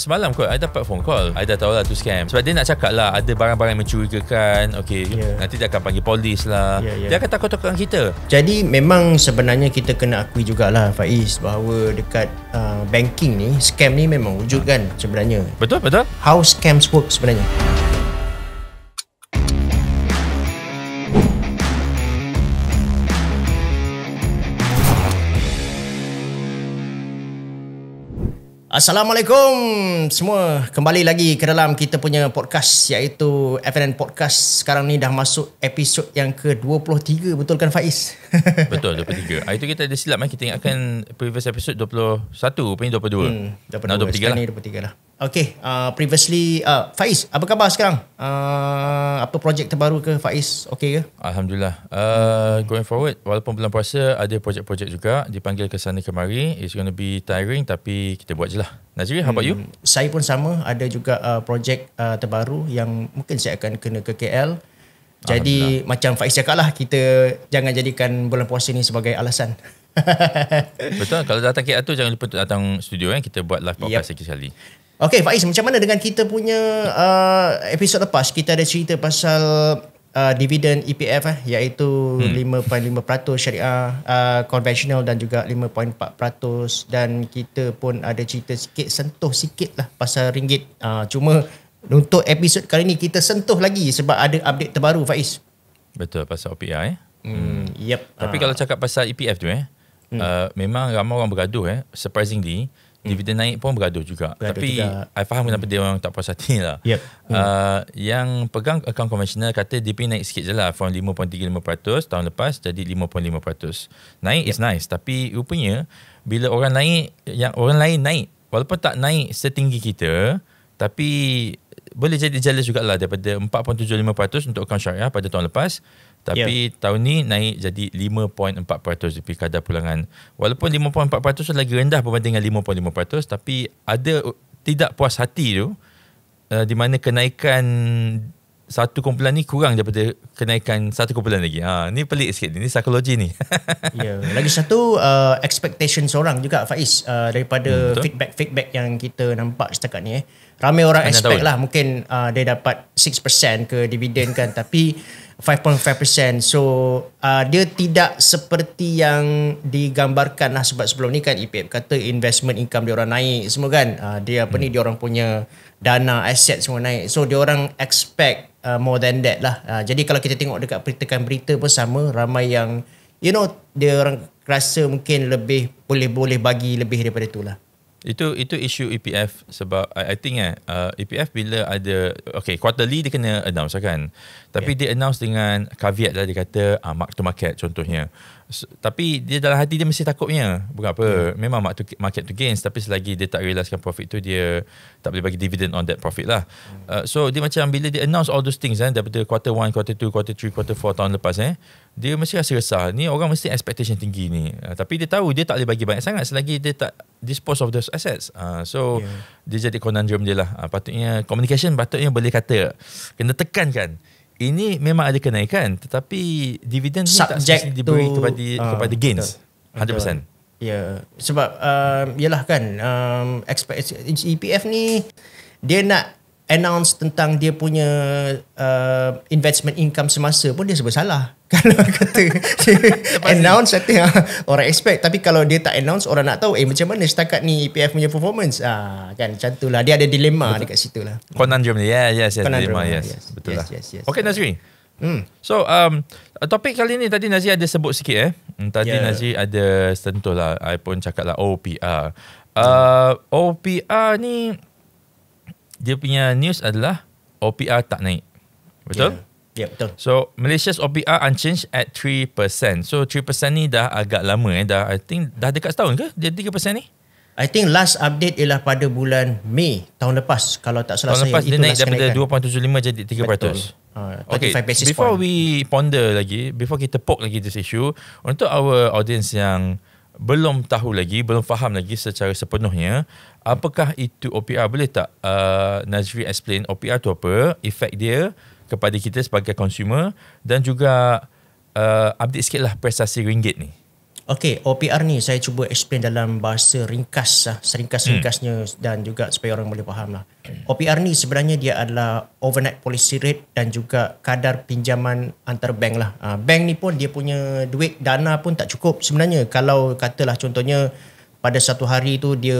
semalam kot I dapat phone call I dah tahu lah tu scam sebab dia nak cakap lah ada barang-barang mencurigakan okay, yeah. nanti dia akan panggil polis lah yeah, yeah. dia akan takut-takutkan kita jadi memang sebenarnya kita kena akui jugalah Faiz bahawa dekat uh, banking ni scam ni memang wujud kan sebenarnya betul betul how scams work sebenarnya Assalamualaikum semua kembali lagi ke dalam kita punya podcast iaitu FNN Podcast sekarang ni dah masuk episod yang ke-23 betul kan Faiz? Betul 23. Hari ah, itu kita ada silap kan kita ingatkan previous episode 21 rupanya 22. Hmm, 22. Nah, 23 lah. sekarang lah. ni 23 lah. Okay, uh, previously uh, Faiz, apa khabar sekarang? Uh, apa projek terbaru ke Faiz? Okay ke? Alhamdulillah. Uh, going forward, walaupun bulan puasa ada projek-projek juga dipanggil ke sana kemari. It's going to be tiring tapi kita buat je lah. Najib, how about you? Hmm, saya pun sama. Ada juga uh, projek uh, terbaru yang mungkin saya akan kena ke KL. Jadi macam Faiz cakap lah, kita jangan jadikan bulan puasa ni sebagai alasan. Betul, kalau datang KL tu jangan lupa untuk datang studio kan. Kita buat live podcast yep. sekali. Okay Faiz macam mana dengan kita punya uh, episod lepas kita ada cerita pasal uh, dividen EPF eh iaitu hmm. 5.5% syariah konvensional uh, dan juga 5.4% dan kita pun ada cerita sikit sentuh sikit lah pasal ringgit uh, cuma untuk episod kali ni kita sentuh lagi sebab ada update terbaru Faiz. Betul pasal OPI eh. Hmm. Yep. Tapi uh. kalau ah. cakap pasal EPF tu eh hmm. Uh, memang ramai orang bergaduh eh surprisingly Hmm. dividen naik pun bergaduh juga bergaduh tapi saya faham kenapa hmm. dia orang tak puas hati lah yep. uh, yang pegang akaun konvensional kata DP naik sikit je lah from 5.35% tahun lepas jadi 5.5% naik yep. is nice tapi rupanya bila orang naik yang orang lain naik walaupun tak naik setinggi kita tapi boleh jadi jealous jugalah daripada 4.75% untuk akaun syariah pada tahun lepas tapi yeah. tahun ni naik jadi 5.4% di kadar pulangan. Walaupun 5.4% tu lagi rendah berbanding dengan 5.5% tapi ada tidak puas hati tu uh, di mana kenaikan satu kumpulan ni kurang daripada kenaikan satu kumpulan lagi. Ha, ni pelik sikit. Ni psikologi ni. yeah. Lagi satu, uh, expectation seorang juga Faiz uh, daripada hmm, feedback-feedback hmm, yang kita nampak setakat ni. Eh. Ramai orang Anda expect tahu. lah kan? mungkin uh, dia dapat 6% ke dividen kan tapi 5.5% so uh, dia tidak seperti yang digambarkan lah sebab sebelum ni kan IPM e kata investment income dia orang naik semua kan uh, dia apa hmm. ni dia orang punya dana aset semua naik so dia orang expect uh, more than that lah uh, jadi kalau kita tengok dekat peritakan berita pun sama ramai yang you know dia orang rasa mungkin lebih boleh-boleh bagi lebih daripada itulah lah itu itu isu EPF sebab I, I think eh uh, EPF bila ada okay quarterly dia kena announce kan. Tapi yeah. dia announce dengan caveat lah dia kata uh, mark to market contohnya. So, tapi dia dalam hati dia mesti takutnya. Bukan apa. Yeah. Memang market to, market to gains tapi selagi dia tak realisekan profit tu dia tak boleh bagi dividend on that profit lah. Yeah. Hmm. Uh, so dia macam bila dia announce all those things eh daripada quarter one, quarter two, quarter three, quarter four tahun lepas eh dia mesti rasa resah. Ni orang mesti expectation tinggi ni. Uh, tapi dia tahu dia tak boleh bagi banyak sangat selagi dia tak dispose of those assets. Uh, so yeah. dia jadi conundrum dia lah. Uh, patutnya communication patutnya boleh kata kena tekankan ini memang ada kenaikan tetapi dividen subject tak diberi to, kepada uh, kepada gains betul, 100%. Betul. Ya sebab um, yalah kan um, EPF e ni dia nak announce tentang dia punya uh, investment income semasa pun dia sebab salah kalau kata announce satu yang orang expect tapi kalau dia tak announce orang nak tahu eh macam mana setakat ni EPF punya performance ah kan cantulah dia ada dilema betul. dekat situ lah conundrum dia yeah, yes yes dilema yes, yes. betul lah yes, yes, yes. okay Nazri hmm. so um, topik kali ni tadi Nazri ada sebut sikit eh hmm, tadi yeah. Nazri ada sentuh lah I pun cakap lah OPR uh, OPR ni dia punya news adalah OPR tak naik. Betul? yeah. yeah, betul. So, Malaysia's OPR unchanged at 3%. So, 3% ni dah agak lama eh. Dah, I think dah dekat setahun ke dia 3% ni? I think last update ialah pada bulan Mei tahun lepas. Kalau tak salah tahun saya, itu last kenaikan. Tahun lepas dia naik daripada 2.75 jadi 3%. Betul. Uh, okay, basis before point. we ponder lagi, before kita poke lagi this issue, untuk our audience yang belum tahu lagi, belum faham lagi secara sepenuhnya, apakah itu OPR boleh tak uh, Najri explain OPR tu apa efek dia kepada kita sebagai consumer dan juga uh, update sikit lah prestasi ringgit ni Okay, OPR ni saya cuba explain dalam bahasa ringkas lah, seringkas-ringkasnya hmm. dan juga supaya orang boleh faham lah. OPR ni sebenarnya dia adalah overnight policy rate dan juga kadar pinjaman antar bank lah. Ah, bank ni pun dia punya duit dana pun tak cukup sebenarnya. Kalau katalah contohnya pada satu hari tu dia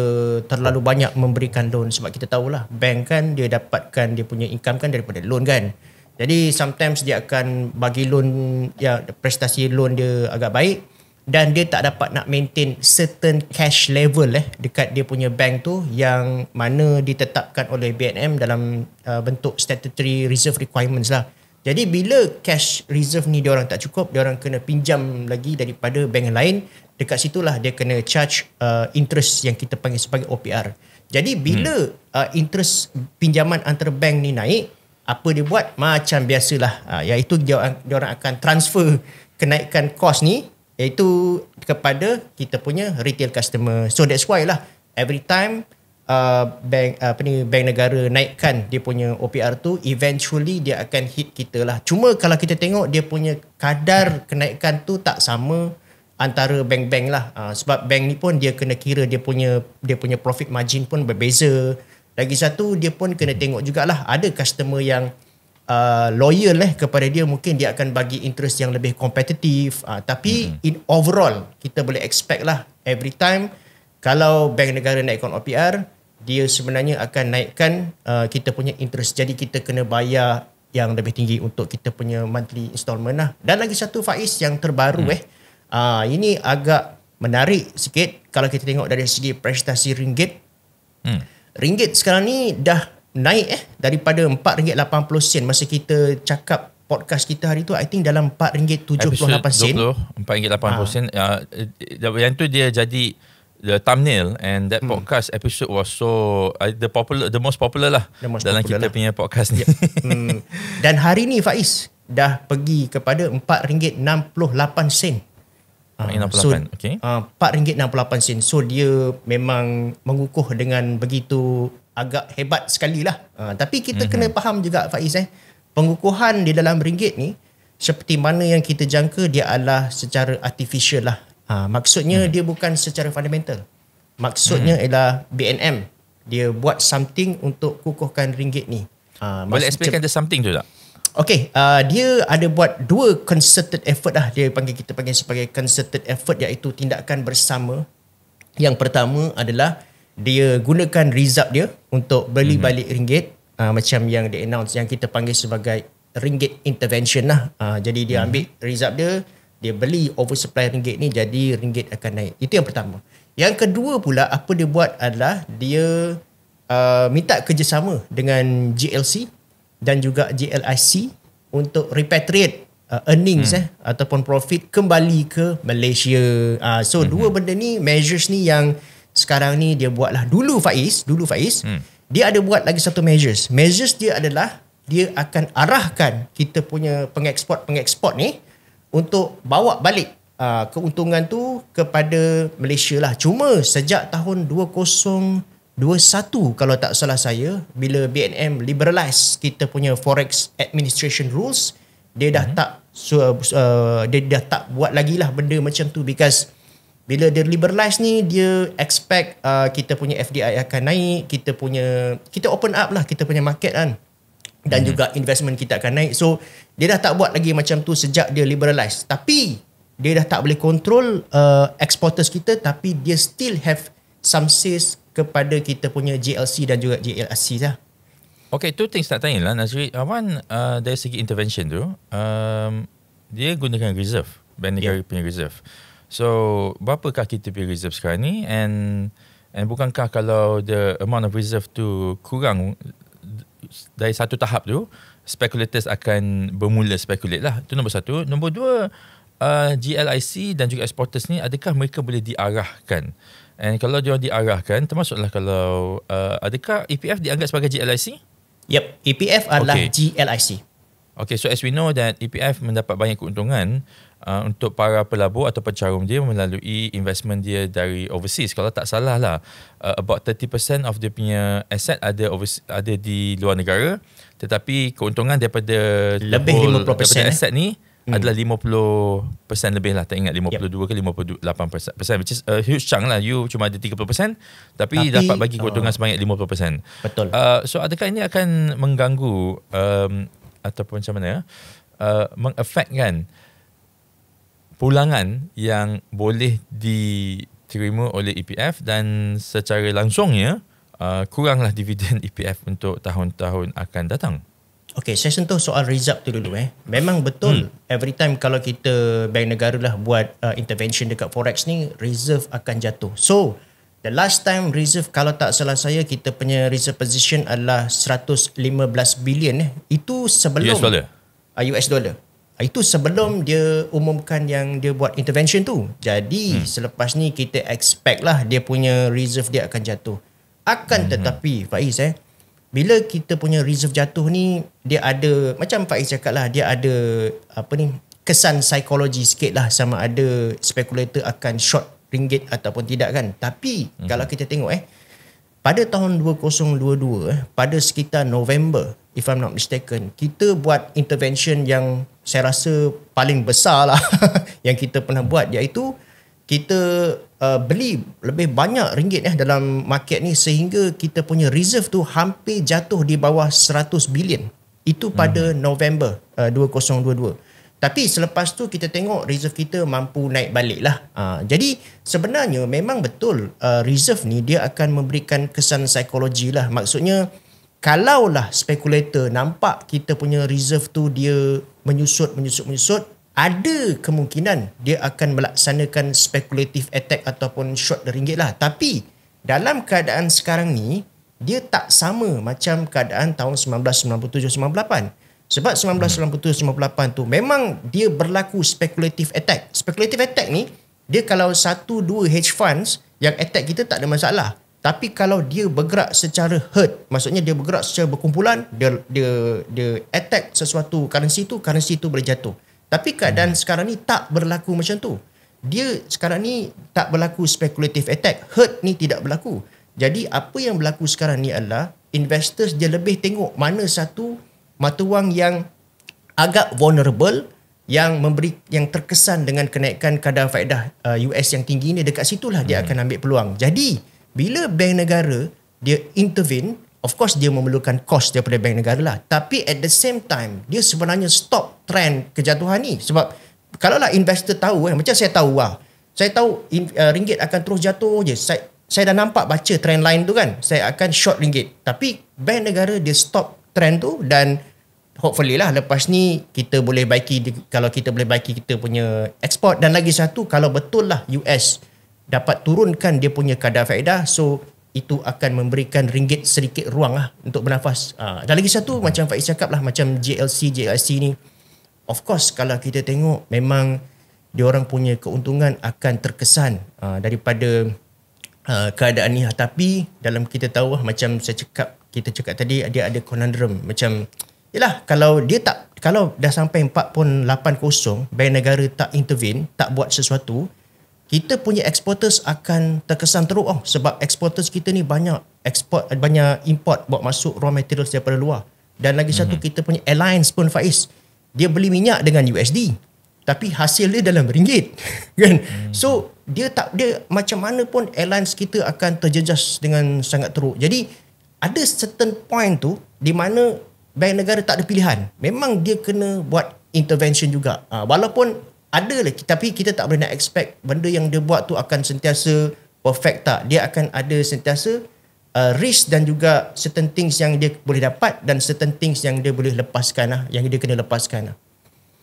terlalu banyak memberikan loan sebab kita tahulah bank kan dia dapatkan dia punya income kan daripada loan kan jadi sometimes dia akan bagi loan ya prestasi loan dia agak baik dan dia tak dapat nak maintain certain cash level eh dekat dia punya bank tu yang mana ditetapkan oleh BNM dalam uh, bentuk statutory reserve requirements lah. Jadi bila cash reserve ni dia orang tak cukup, dia orang kena pinjam lagi daripada bank lain dekat situlah dia kena charge uh, interest yang kita panggil sebagai OPR. Jadi bila hmm. uh, interest pinjaman antara bank ni naik, apa dia buat? Macam biasalah, uh, iaitu dia, dia orang akan transfer kenaikan kos ni iaitu kepada kita punya retail customer. So that's why lah every time uh, bank uh, apa ni bank negara naikkan dia punya OPR tu eventually dia akan hit kita lah. Cuma kalau kita tengok dia punya kadar kenaikan tu tak sama antara bank-bank lah uh, sebab bank ni pun dia kena kira dia punya dia punya profit margin pun berbeza lagi satu dia pun kena tengok jugalah ada customer yang uh, loyal eh kepada dia mungkin dia akan bagi interest yang lebih kompetitif uh, ah, tapi hmm in overall kita boleh expect lah every time kalau bank negara naikkan OPR dia sebenarnya akan naikkan uh, kita punya interest jadi kita kena bayar yang lebih tinggi untuk kita punya monthly installment lah dan lagi satu Faiz yang terbaru mm. eh Uh, ini agak menarik sikit kalau kita tengok dari segi prestasi ringgit. Hmm. Ringgit sekarang ni dah naik eh daripada RM4.80 masa kita cakap podcast kita hari tu I think dalam RM4.78 RM4.80 uh. uh, yang tu dia jadi the thumbnail and that hmm. podcast episode was so uh, the popular the most popular lah most dalam popular kita lah. punya podcast ni yeah. hmm. dan hari ni Faiz dah pergi kepada RM4.68 RM68. Ah, uh, so, okay. Uh, rm sen. So dia memang mengukuh dengan begitu agak hebat sekali lah. Uh, ah, tapi kita mm-hmm. kena mhm. faham juga Faiz eh. Pengukuhan di dalam ringgit ni seperti mana yang kita jangka dia adalah secara artificial lah. Uh, maksudnya mm-hmm. dia bukan secara fundamental. Maksudnya mm-hmm. ialah BNM. Dia buat something untuk kukuhkan ringgit ni. Uh, Boleh explainkan dia something tu tak? Okay, uh, dia ada buat dua concerted effort lah. Dia panggil kita panggil sebagai concerted effort iaitu tindakan bersama. Yang pertama adalah dia gunakan result dia untuk beli mm-hmm. balik ringgit uh, macam yang dia announce yang kita panggil sebagai ringgit intervention lah. Uh, jadi dia mm-hmm. ambil result dia, dia beli oversupply ringgit ni jadi ringgit akan naik. Itu yang pertama. Yang kedua pula apa dia buat adalah dia uh, minta kerjasama dengan GLC dan juga JLIC untuk repatriate Uh, earnings hmm. eh ataupun profit kembali ke Malaysia. Uh, so hmm. dua benda ni measures ni yang sekarang ni dia buatlah dulu Faiz, dulu Faiz. Hmm. Dia ada buat lagi satu measures. Measures dia adalah dia akan arahkan kita punya pengeksport-pengeksport ni untuk bawa balik uh, keuntungan tu kepada Malaysia lah. Cuma sejak tahun 2021 kalau tak salah saya bila BNM liberalize kita punya forex administration rules dia dah hmm tak so, uh, uh, dia dah tak buat lagi lah benda macam tu because bila dia liberalize ni dia expect uh, kita punya FDI akan naik kita punya kita open up lah kita punya market kan dan hmm juga investment kita akan naik so dia dah tak buat lagi macam tu sejak dia liberalize tapi dia dah tak boleh control uh, exporters kita tapi dia still have some says kepada kita punya JLC dan juga JLRC lah. Okay, two things nak tanya lah Nazri. Awan uh, dari segi intervention tu, um, dia gunakan reserve, bank ya. negara yeah. punya reserve. So, berapakah kita punya reserve sekarang ni? And and bukankah kalau the amount of reserve tu kurang dari satu tahap tu, speculators akan bermula speculate lah. Itu nombor satu. Nombor dua, uh, GLIC dan juga exporters ni adakah mereka boleh diarahkan? And kalau dia diarahkan termasuklah kalau uh, adakah EPF dianggap sebagai GLIC? Yep, EPF adalah okay. GLIC. Okay, so as we know that EPF mendapat banyak keuntungan uh, untuk para pelabur atau pencarum dia melalui investment dia dari overseas. Kalau tak salah lah, uh, about 30% of dia punya asset ada overseas, ada di luar negara. Tetapi keuntungan daripada lebih 50% daripada eh? asset ni hmm. adalah 50% lebih lah. Tak ingat 52 yep. ke 58%. Persen, which is a huge chunk lah. You cuma ada 30% tapi, tapi dapat bagi oh. keuntungan uh, sebanyak 50%. Betul. Uh, so adakah ini akan mengganggu um, ataupun macam mana uh, meng kan pulangan yang boleh diterima oleh EPF dan secara langsungnya uh, kuranglah dividen EPF untuk tahun-tahun akan datang? Okay, saya sentuh soal result tu dulu eh. Memang betul hmm. every time kalau kita bank negara lah buat uh, intervention dekat forex ni reserve akan jatuh. So the last time reserve kalau tak salah saya kita punya reserve position adalah 115 bilion eh. Itu sebelum US dollar. Uh, ah, US dollar. Ah, itu sebelum hmm. dia umumkan yang dia buat intervention tu. Jadi hmm. selepas ni kita expect lah dia punya reserve dia akan jatuh. Akan hmm. tetapi Faiz eh bila kita punya reserve jatuh ni dia ada macam Faiz cakap lah dia ada apa ni kesan psikologi sikit lah sama ada spekulator akan short ringgit ataupun tidak kan tapi hmm kalau kita tengok eh pada tahun 2022 eh, pada sekitar November if I'm not mistaken kita buat intervention yang saya rasa paling besar lah yang kita pernah buat iaitu kita uh, beli lebih banyak ringgit eh dalam market ni sehingga kita punya reserve tu hampir jatuh di bawah 100 bilion itu pada hmm. November uh, 2022 tapi selepas tu kita tengok reserve kita mampu naik balik lah. Ha, jadi sebenarnya memang betul uh, reserve ni dia akan memberikan kesan psikologi lah. Maksudnya kalaulah spekulator nampak kita punya reserve tu dia menyusut, menyusut, menyusut ada kemungkinan dia akan melaksanakan spekulatif attack ataupun short ringgit lah. Tapi dalam keadaan sekarang ni, dia tak sama macam keadaan tahun 1997-98. Sebab 1997-98 tu memang dia berlaku spekulatif attack. Spekulatif attack ni, dia kalau satu dua hedge funds yang attack kita tak ada masalah. Tapi kalau dia bergerak secara herd, maksudnya dia bergerak secara berkumpulan, dia, dia, dia attack sesuatu currency tu, currency tu boleh jatuh. Tapi keadaan hmm. sekarang ni tak berlaku macam tu. Dia sekarang ni tak berlaku speculative attack. Hurt ni tidak berlaku. Jadi apa yang berlaku sekarang ni adalah investors dia lebih tengok mana satu mata wang yang agak vulnerable yang memberi yang terkesan dengan kenaikan kadar faedah US uh, yang tinggi ni dekat situlah hmm. dia akan ambil peluang. Jadi bila bank negara dia intervene Of course dia memerlukan kos daripada bank negara lah. Tapi at the same time, dia sebenarnya stop trend kejatuhan ni. Sebab kalaulah investor tahu, eh, macam saya tahu lah. Saya tahu in, uh, ringgit akan terus jatuh je. Saya, saya dah nampak baca trend line tu kan. Saya akan short ringgit. Tapi bank negara dia stop trend tu dan hopefully lah lepas ni kita boleh baiki kalau kita boleh baiki kita punya ekspor dan lagi satu kalau betul lah US dapat turunkan dia punya kadar faedah so itu akan memberikan ringgit sedikit ruang lah untuk bernafas. Uh, dan lagi satu hmm. macam Faiz cakap lah macam JLC, JLC ni of course kalau kita tengok memang dia orang punya keuntungan akan terkesan uh, daripada uh, keadaan ni tapi dalam kita tahu lah macam saya cakap kita cakap tadi dia ada conundrum macam yalah kalau dia tak kalau dah sampai 4.80 bank negara tak intervene tak buat sesuatu kita punya exporters akan terkesan teruk oh sebab exporters kita ni banyak export banyak import buat masuk raw materials daripada luar dan lagi satu mm-hmm. kita punya alliance pun Faiz dia beli minyak dengan USD tapi hasil dia dalam ringgit kan mm-hmm. so dia tak dia macam mana pun alliance kita akan terjejas dengan sangat teruk jadi ada certain point tu di mana bank negara tak ada pilihan memang dia kena buat intervention juga ah, walaupun ada lah tapi kita tak boleh nak expect benda yang dia buat tu akan sentiasa perfect tak dia akan ada sentiasa uh, risk dan juga certain things yang dia boleh dapat dan certain things yang dia boleh lepaskan lah yang dia kena lepaskan lah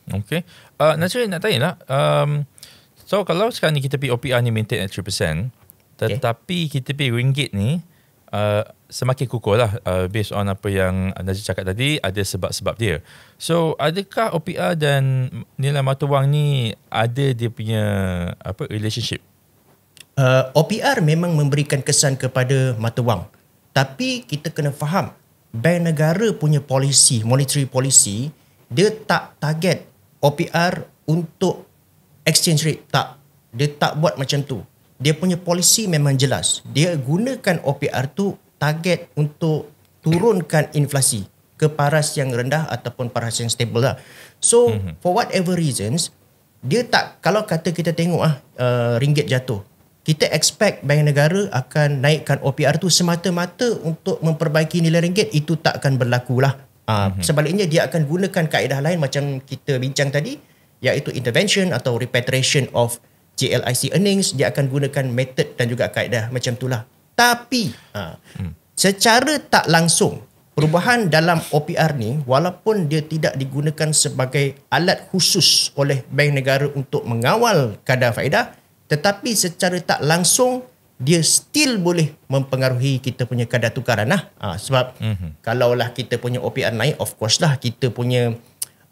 Okay. Uh, Nasri nak tanya lah. Um, so kalau sekarang ni kita pergi OPR ni maintain at 3%, tetapi okay. kita pergi ringgit ni, uh, semakin kukuh lah uh, based on apa yang Najib cakap tadi ada sebab-sebab dia. So adakah OPR dan nilai mata wang ni ada dia punya apa relationship? Uh, OPR memang memberikan kesan kepada mata wang. Tapi kita kena faham bank negara punya policy, monetary policy, dia tak target OPR untuk exchange rate. Tak. Dia tak buat macam tu. Dia punya policy memang jelas. Dia gunakan OPR tu target untuk turunkan inflasi ke paras yang rendah ataupun paras yang stable lah. So mm-hmm. for whatever reasons dia tak kalau kata kita tengok ah uh, ringgit jatuh kita expect bank negara akan naikkan OPR tu semata-mata untuk memperbaiki nilai ringgit itu tak akan berlaku lah. Uh, mm-hmm. Sebaliknya dia akan gunakan kaedah lain macam kita bincang tadi iaitu intervention atau repatriation of JLIC earnings dia akan gunakan method dan juga kaedah macam itulah tapi ha, secara tak langsung perubahan dalam OPR ni walaupun dia tidak digunakan sebagai alat khusus oleh bank negara untuk mengawal kadar faedah tetapi secara tak langsung dia still boleh mempengaruhi kita punya kadar tukaran lah. Ha, sebab mm-hmm. kalaulah kita punya OPR naik of course lah kita punya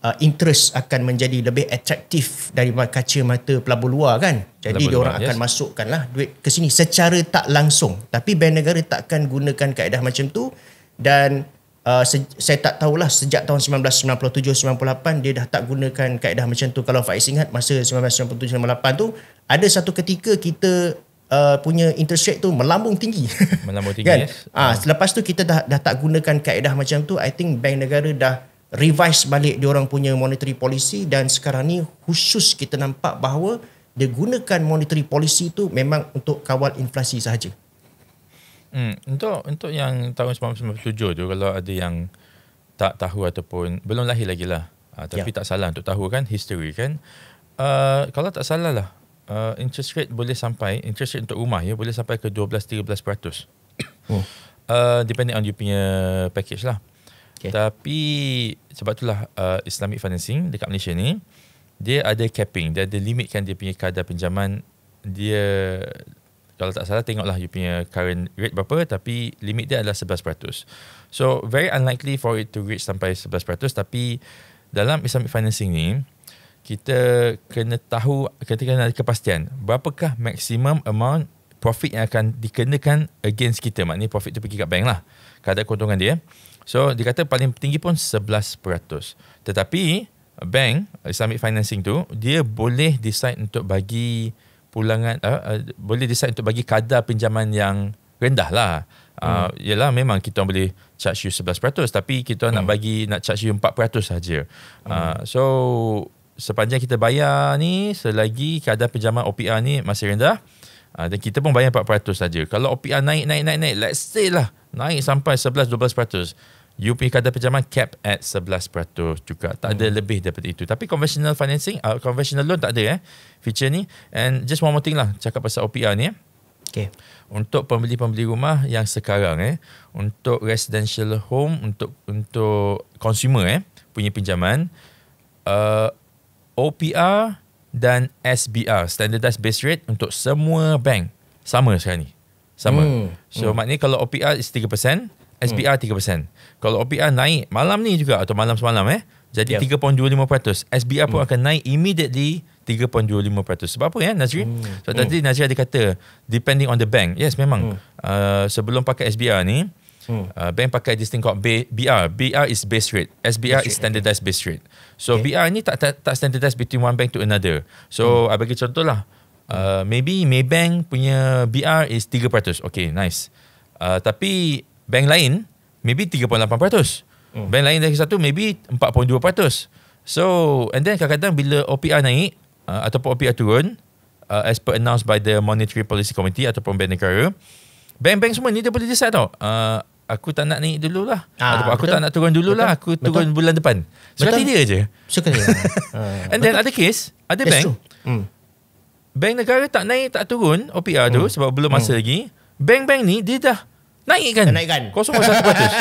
uh, interest akan menjadi lebih atraktif dari kaca mata pelabur luar kan jadi dia orang akan yes. masukkanlah duit ke sini secara tak langsung tapi bank negara takkan gunakan kaedah macam tu dan uh, saya tak tahulah sejak tahun 1997-98 dia dah tak gunakan kaedah macam tu kalau Faiz ingat masa 1997-98 tu ada satu ketika kita uh, punya interest rate tu melambung tinggi melambung tinggi kan? yes ah, ah, selepas tu kita dah, dah tak gunakan kaedah macam tu I think bank negara dah revise balik dia orang punya monetary policy dan sekarang ni khusus kita nampak bahawa dia gunakan monetary policy itu memang untuk kawal inflasi sahaja. Hmm, untuk untuk yang tahun 1997 tu kalau ada yang tak tahu ataupun belum lahir lagi lah. Uh, tapi ya. tak salah untuk tahu kan history kan. Uh, kalau tak salah lah uh, interest rate boleh sampai interest rate untuk rumah ya boleh sampai ke 12 13%. Oh. Uh, depending on you punya package lah. Okay. Tapi sebab itulah uh, Islamic Financing dekat Malaysia ni dia ada capping, dia ada limit kan dia punya kadar pinjaman dia kalau tak salah tengoklah you punya current rate berapa tapi limit dia adalah 11%. So very unlikely for it to reach sampai 11% tapi dalam Islamic Financing ni kita kena tahu ketika kena ada kepastian berapakah maksimum amount profit yang akan dikenakan against kita maknanya profit tu pergi kat bank lah kadar keuntungan dia So dikata paling tinggi pun 11%. Tetapi bank Islamic eh, Financing tu dia boleh decide untuk bagi pulangan uh, uh, boleh decide untuk bagi kadar pinjaman yang rendah lah. Ah, hmm. Uh, yelah memang kita boleh charge you 11% tapi kita hmm. nak bagi nak charge you 4% sahaja. Ah, hmm. so sepanjang kita bayar ni selagi kadar pinjaman OPR ni masih rendah uh, dan kita pun bayar 4% saja. Kalau OPR naik naik naik naik let's say lah naik sampai 11 12% you punya kadar pinjaman cap at 11% juga. Tak hmm. ada lebih daripada itu. Tapi conventional financing, uh, conventional loan tak ada eh feature ni. And just one more thing lah cakap pasal OPR ni eh. Okay. Untuk pembeli-pembeli rumah yang sekarang eh untuk residential home untuk untuk consumer eh punya pinjaman uh, OPR dan SBR standardized base rate untuk semua bank sama sekarang ni. Sama. Hmm. So hmm. maknanya kalau OPR is 3% SPR hmm. 3%. Kalau OPR naik malam ni juga atau malam semalam eh, jadi yeah. 3.25%. SBR hmm. pun akan naik immediately 3.25%. Sebab apa ya eh, Nazri? Hmm. so, hmm. tadi hmm. Nazri ada kata depending on the bank. Yes memang hmm. uh, sebelum pakai SBR ni hmm. uh, bank pakai this thing called BR. BR is base rate. SBR base rate. is standardized base rate. So okay. BR ni tak, tak tak standardized between one bank to another. So hmm. I bagi contoh lah. Uh, maybe Maybank punya BR is 3%. Okay nice. Uh, tapi bank lain maybe 3.8%. Hmm. Bank lain lagi satu maybe 4.2%. So and then kadang-kadang bila OPR naik uh, ataupun OPR turun uh, as per announced by the Monetary Policy Committee ataupun Bank Negara, bank-bank semua ni dia boleh decide tau. Uh, aku tak nak naik dululah. Ah, ataupun aku betul. tak nak turun dululah. Aku turun betul. bulan depan. Sekali dia je. Sekali dia. Ah. and betul. then ada case, ada yes, bank. Hmm. Bank negara tak naik, tak turun OPR hmm. tu sebab belum masa hmm. lagi. Bank-bank ni dia dah Naikkan. Naikkan. Kosong satu peratus.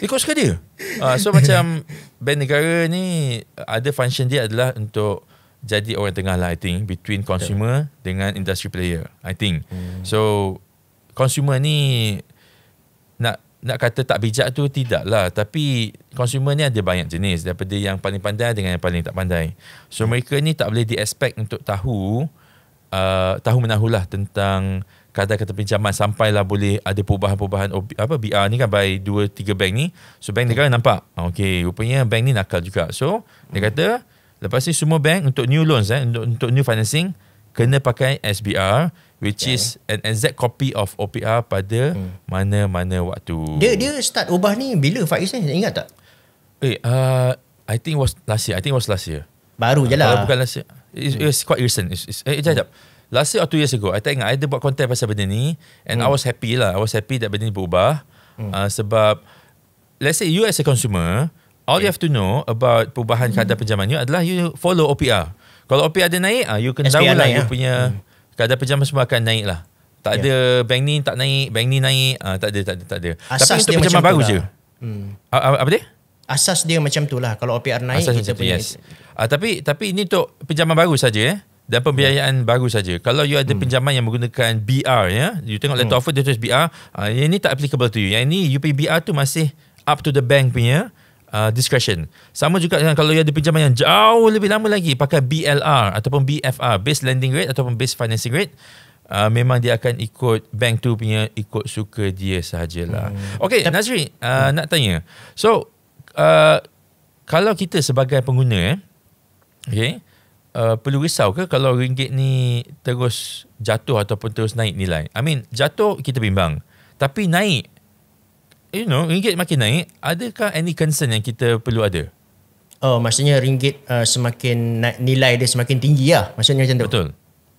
Ikut suka dia. Uh, so macam band negara ni ada function dia adalah untuk jadi orang tengah lah I think between consumer okay. dengan industry player I think. Hmm. So consumer ni nak nak kata tak bijak tu tidak lah tapi consumer ni ada banyak jenis daripada yang paling pandai dengan yang paling tak pandai. So mereka ni tak boleh di expect untuk tahu uh, tahu menahulah tentang kata-kata pinjaman sampailah boleh ada perubahan-perubahan apa BR ni kan by 2 3 bank ni. So bank negara nampak. Ah, okey, rupanya bank ni nakal juga. So dia kata lepas ni semua bank untuk new loans eh untuk untuk new financing kena pakai SBR which okay. Ya. is an exact copy of OPR pada hmm. mana-mana waktu. Dia dia start ubah ni bila Faiz ni eh? ingat tak? Eh uh, I think was last year. I think was last year. Baru uh, jelah. Kalau lah. bukan last year. It's, it's quite recent. It's, it's, eh, jap, jap. Hmm last year or two years ago, I tak ingat, I ada buat content pasal benda ni and hmm. I was happy lah. I was happy that benda ni berubah hmm. uh, sebab let's say you as a consumer, all okay. you hmm. have to know about perubahan hmm. kadar pinjaman you adalah you follow OPR. Kalau OPR ada naik, uh, you kena tahu lah you lah. punya hmm. kadar pinjaman semua akan naik lah. Tak yeah. ada bank ni tak naik, bank ni naik, uh, tak ada, tak ada, tak ada. Asas Tapi untuk pinjaman baru lah. Hmm. Uh, apa dia? Asas dia macam tu lah. Kalau OPR naik, Asas kita punya... Yes. Uh, tapi tapi ini untuk pinjaman baru saja eh dan pembiayaan yeah. baru saja. Kalau you ada hmm. pinjaman yang menggunakan BR ya, you tengok letter hmm. offer dia BR, uh, yang ini tak applicable to you. Yang ini you pay BR tu masih up to the bank punya uh, discretion. Sama juga dengan kalau you ada pinjaman yang jauh lebih lama lagi pakai BLR ataupun BFR, base lending rate ataupun base financing rate. Uh, memang dia akan ikut bank tu punya ikut suka dia sahajalah. Hmm. Okay, Nazri, uh, hmm. nak tanya. So, uh, kalau kita sebagai pengguna, eh, okay, uh, perlu risau ke kalau ringgit ni terus jatuh ataupun terus naik nilai? I mean, jatuh kita bimbang. Tapi naik, you know, ringgit makin naik, adakah any concern yang kita perlu ada? Oh, maksudnya ringgit uh, semakin naik, nilai dia semakin tinggi lah. Maksudnya macam tu. Betul.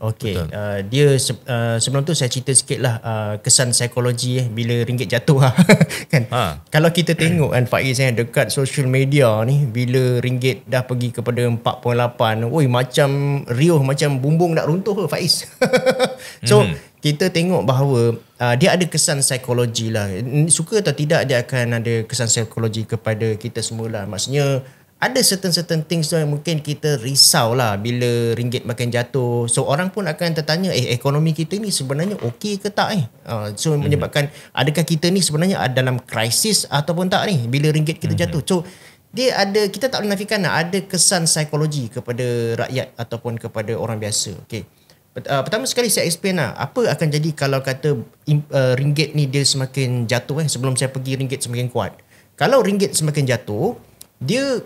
Okey, uh, dia se- uh, sebelum tu saya cerita sikit lah uh, kesan psikologi eh, bila ringgit jatuh lah. kan? Ha. Kalau kita tengok kan Faiz eh, dekat social media ni bila ringgit dah pergi kepada 4.8, woi macam riuh macam bumbung nak runtuh ke Faiz. so mm-hmm. kita tengok bahawa uh, dia ada kesan psikologi lah. Suka atau tidak dia akan ada kesan psikologi kepada kita semua lah. Maksudnya ada certain-certain things tu yang mungkin kita risau lah bila ringgit makin jatuh. So, orang pun akan tertanya, eh, ekonomi kita ni sebenarnya okey ke tak eh? Uh, so, mm-hmm. menyebabkan adakah kita ni sebenarnya ada dalam krisis ataupun tak ni bila ringgit kita mm-hmm. jatuh. So, dia ada, kita tak boleh nafikan lah, ada kesan psikologi kepada rakyat ataupun kepada orang biasa. Okay. Uh, ah, pertama sekali saya explain lah, apa akan jadi kalau kata uh, ringgit ni dia semakin jatuh eh? Sebelum saya pergi ringgit semakin kuat. Kalau ringgit semakin jatuh, dia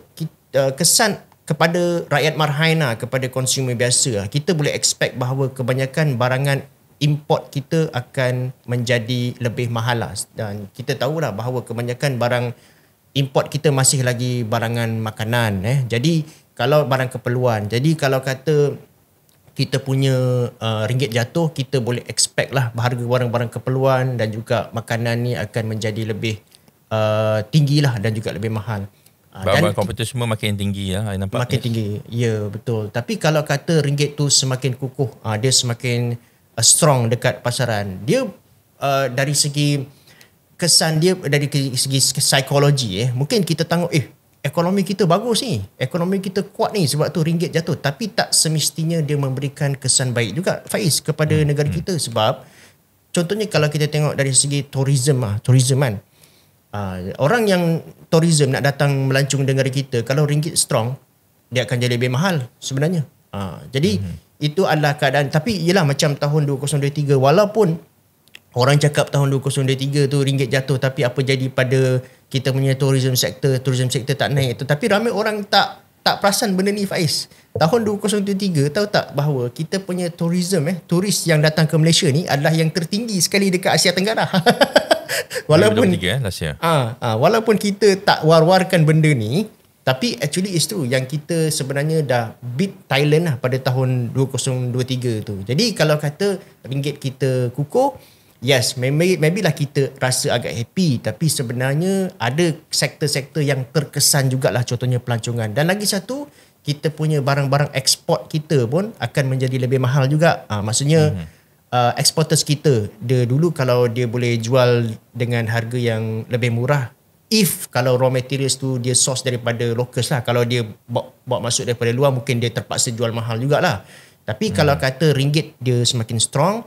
uh, kesan kepada rakyat marhaina lah, kepada consumer biasa lah. kita boleh expect bahawa kebanyakan barangan import kita akan menjadi lebih mahal lah. dan kita tahulah bahawa kebanyakan barang import kita masih lagi barangan makanan eh jadi kalau barang keperluan jadi kalau kata kita punya uh, ringgit jatuh kita boleh expect lah harga barang-barang keperluan dan juga makanan ni akan menjadi lebih uh, tinggi lah dan juga lebih mahal. Bahan-bahan komputer semua makin tinggi ya. nampak. Makin tinggi, ya betul. Tapi kalau kata ringgit tu semakin kukuh, uh, dia semakin uh, strong dekat pasaran. Dia uh, dari segi kesan dia, dari segi psikologi, eh, mungkin kita tengok, eh ekonomi kita bagus ni. Ekonomi kita kuat ni sebab tu ringgit jatuh. Tapi tak semestinya dia memberikan kesan baik juga, Faiz, kepada hmm. negara hmm. kita sebab Contohnya kalau kita tengok dari segi tourism ah, tourism kan. Ah, orang yang tourism nak datang melancung negara kita kalau ringgit strong dia akan jadi lebih mahal sebenarnya. Uh, jadi mm-hmm. itu adalah keadaan tapi ialah macam tahun 2023 walaupun orang cakap tahun 2023 tu ringgit jatuh tapi apa jadi pada kita punya tourism sector, tourism sector tak naik tetapi ramai orang tak tak perasan benda ni Faiz. Tahun 2023 tahu tak bahawa kita punya tourism eh turis yang datang ke Malaysia ni adalah yang tertinggi sekali dekat Asia Tenggara. walaupun 2023 eh last year. Ah, ah, walaupun kita tak war-warkan benda ni, tapi actually it's true yang kita sebenarnya dah beat Thailand lah pada tahun 2023 tu. Jadi kalau kata ringgit kita kukuh, yes, maybe, maybe lah kita rasa agak happy. Tapi sebenarnya ada sektor-sektor yang terkesan jugalah contohnya pelancongan. Dan lagi satu, kita punya barang-barang ekspor kita pun akan menjadi lebih mahal juga. Ha, maksudnya... Mm-hmm uh, exporters kita dia dulu kalau dia boleh jual dengan harga yang lebih murah if kalau raw materials tu dia source daripada locals lah kalau dia bawa masuk daripada luar mungkin dia terpaksa jual mahal jugalah tapi hmm. kalau kata ringgit dia semakin strong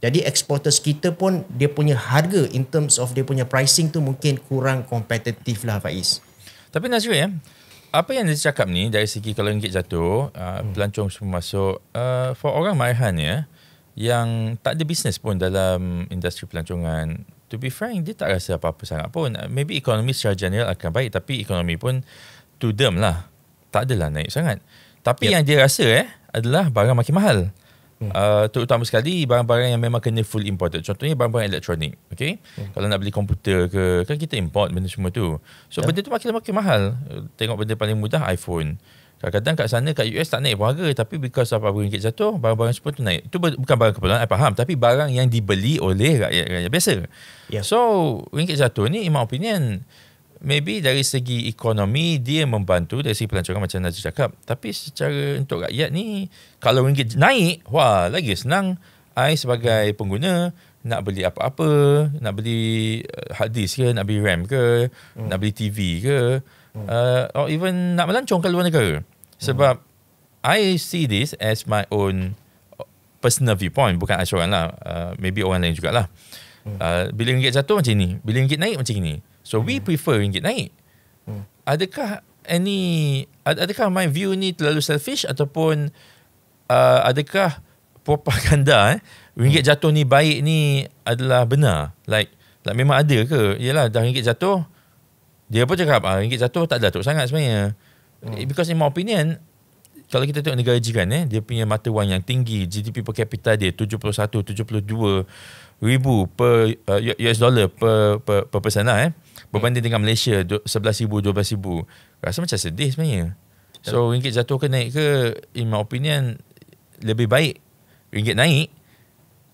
jadi exporters kita pun dia punya harga in terms of dia punya pricing tu mungkin kurang kompetitif lah Faiz tapi Nazri ya eh? apa yang dia cakap ni dari segi kalau ringgit jatuh uh, hmm. pelancong semua masuk uh, for orang Maihan ya yang tak ada bisnes pun dalam industri pelancongan to be frank dia tak rasa apa-apa sangat pun maybe ekonomi secara general akan baik tapi ekonomi pun to them lah tak adalah naik sangat tapi yep. Ya. yang dia rasa eh adalah barang makin mahal Hmm. Uh, terutama sekali barang-barang yang memang kena full imported contohnya barang-barang elektronik okay? hmm. kalau nak beli komputer ke kan kita import benda semua tu so yeah. benda tu makin-makin mahal tengok benda paling mudah iPhone Kadang-kadang kat sana, kat US tak naik pun harga. Tapi because of harga ringgit jatuh, barang-barang semua tu naik. Itu bukan barang keperluan, saya faham. Tapi barang yang dibeli oleh rakyat-rakyat biasa. Yeah. So, ringgit jatuh ni, in my opinion, maybe dari segi ekonomi, dia membantu dari segi pelancongan macam Najib cakap. Tapi secara untuk rakyat ni, kalau ringgit naik, wah, lagi senang. I sebagai pengguna, nak beli apa-apa, nak beli eh, hard disk ke, nak beli RAM ke, mm. nak beli TV ke, Hmm. uh, or even nak melancong ke luar negara. Sebab hmm. I see this as my own uh, personal viewpoint. Bukan I seorang lah. Uh, maybe orang lain jugalah. Hmm. Uh, bila ringgit jatuh macam ni. Bila ringgit naik macam ni. So hmm. we prefer ringgit naik. Hmm. Adakah any... Adakah my view ni terlalu selfish ataupun uh, adakah propaganda eh, ringgit hmm. jatuh ni baik ni adalah benar? Like, like memang ada ke? Yelah dah ringgit jatuh dia pun cakap ah, ringgit satu tak jatuh sangat sebenarnya. Hmm. Because in my opinion, kalau kita tengok negara jiran, eh, dia punya mata wang yang tinggi, GDP per capita dia 71-72 ribu per uh, US dollar per, per, per person lah, eh, berbanding dengan Malaysia 11 ribu, 12 ribu. Rasa macam sedih sebenarnya. So ringgit jatuh ke naik ke, in my opinion, lebih baik ringgit naik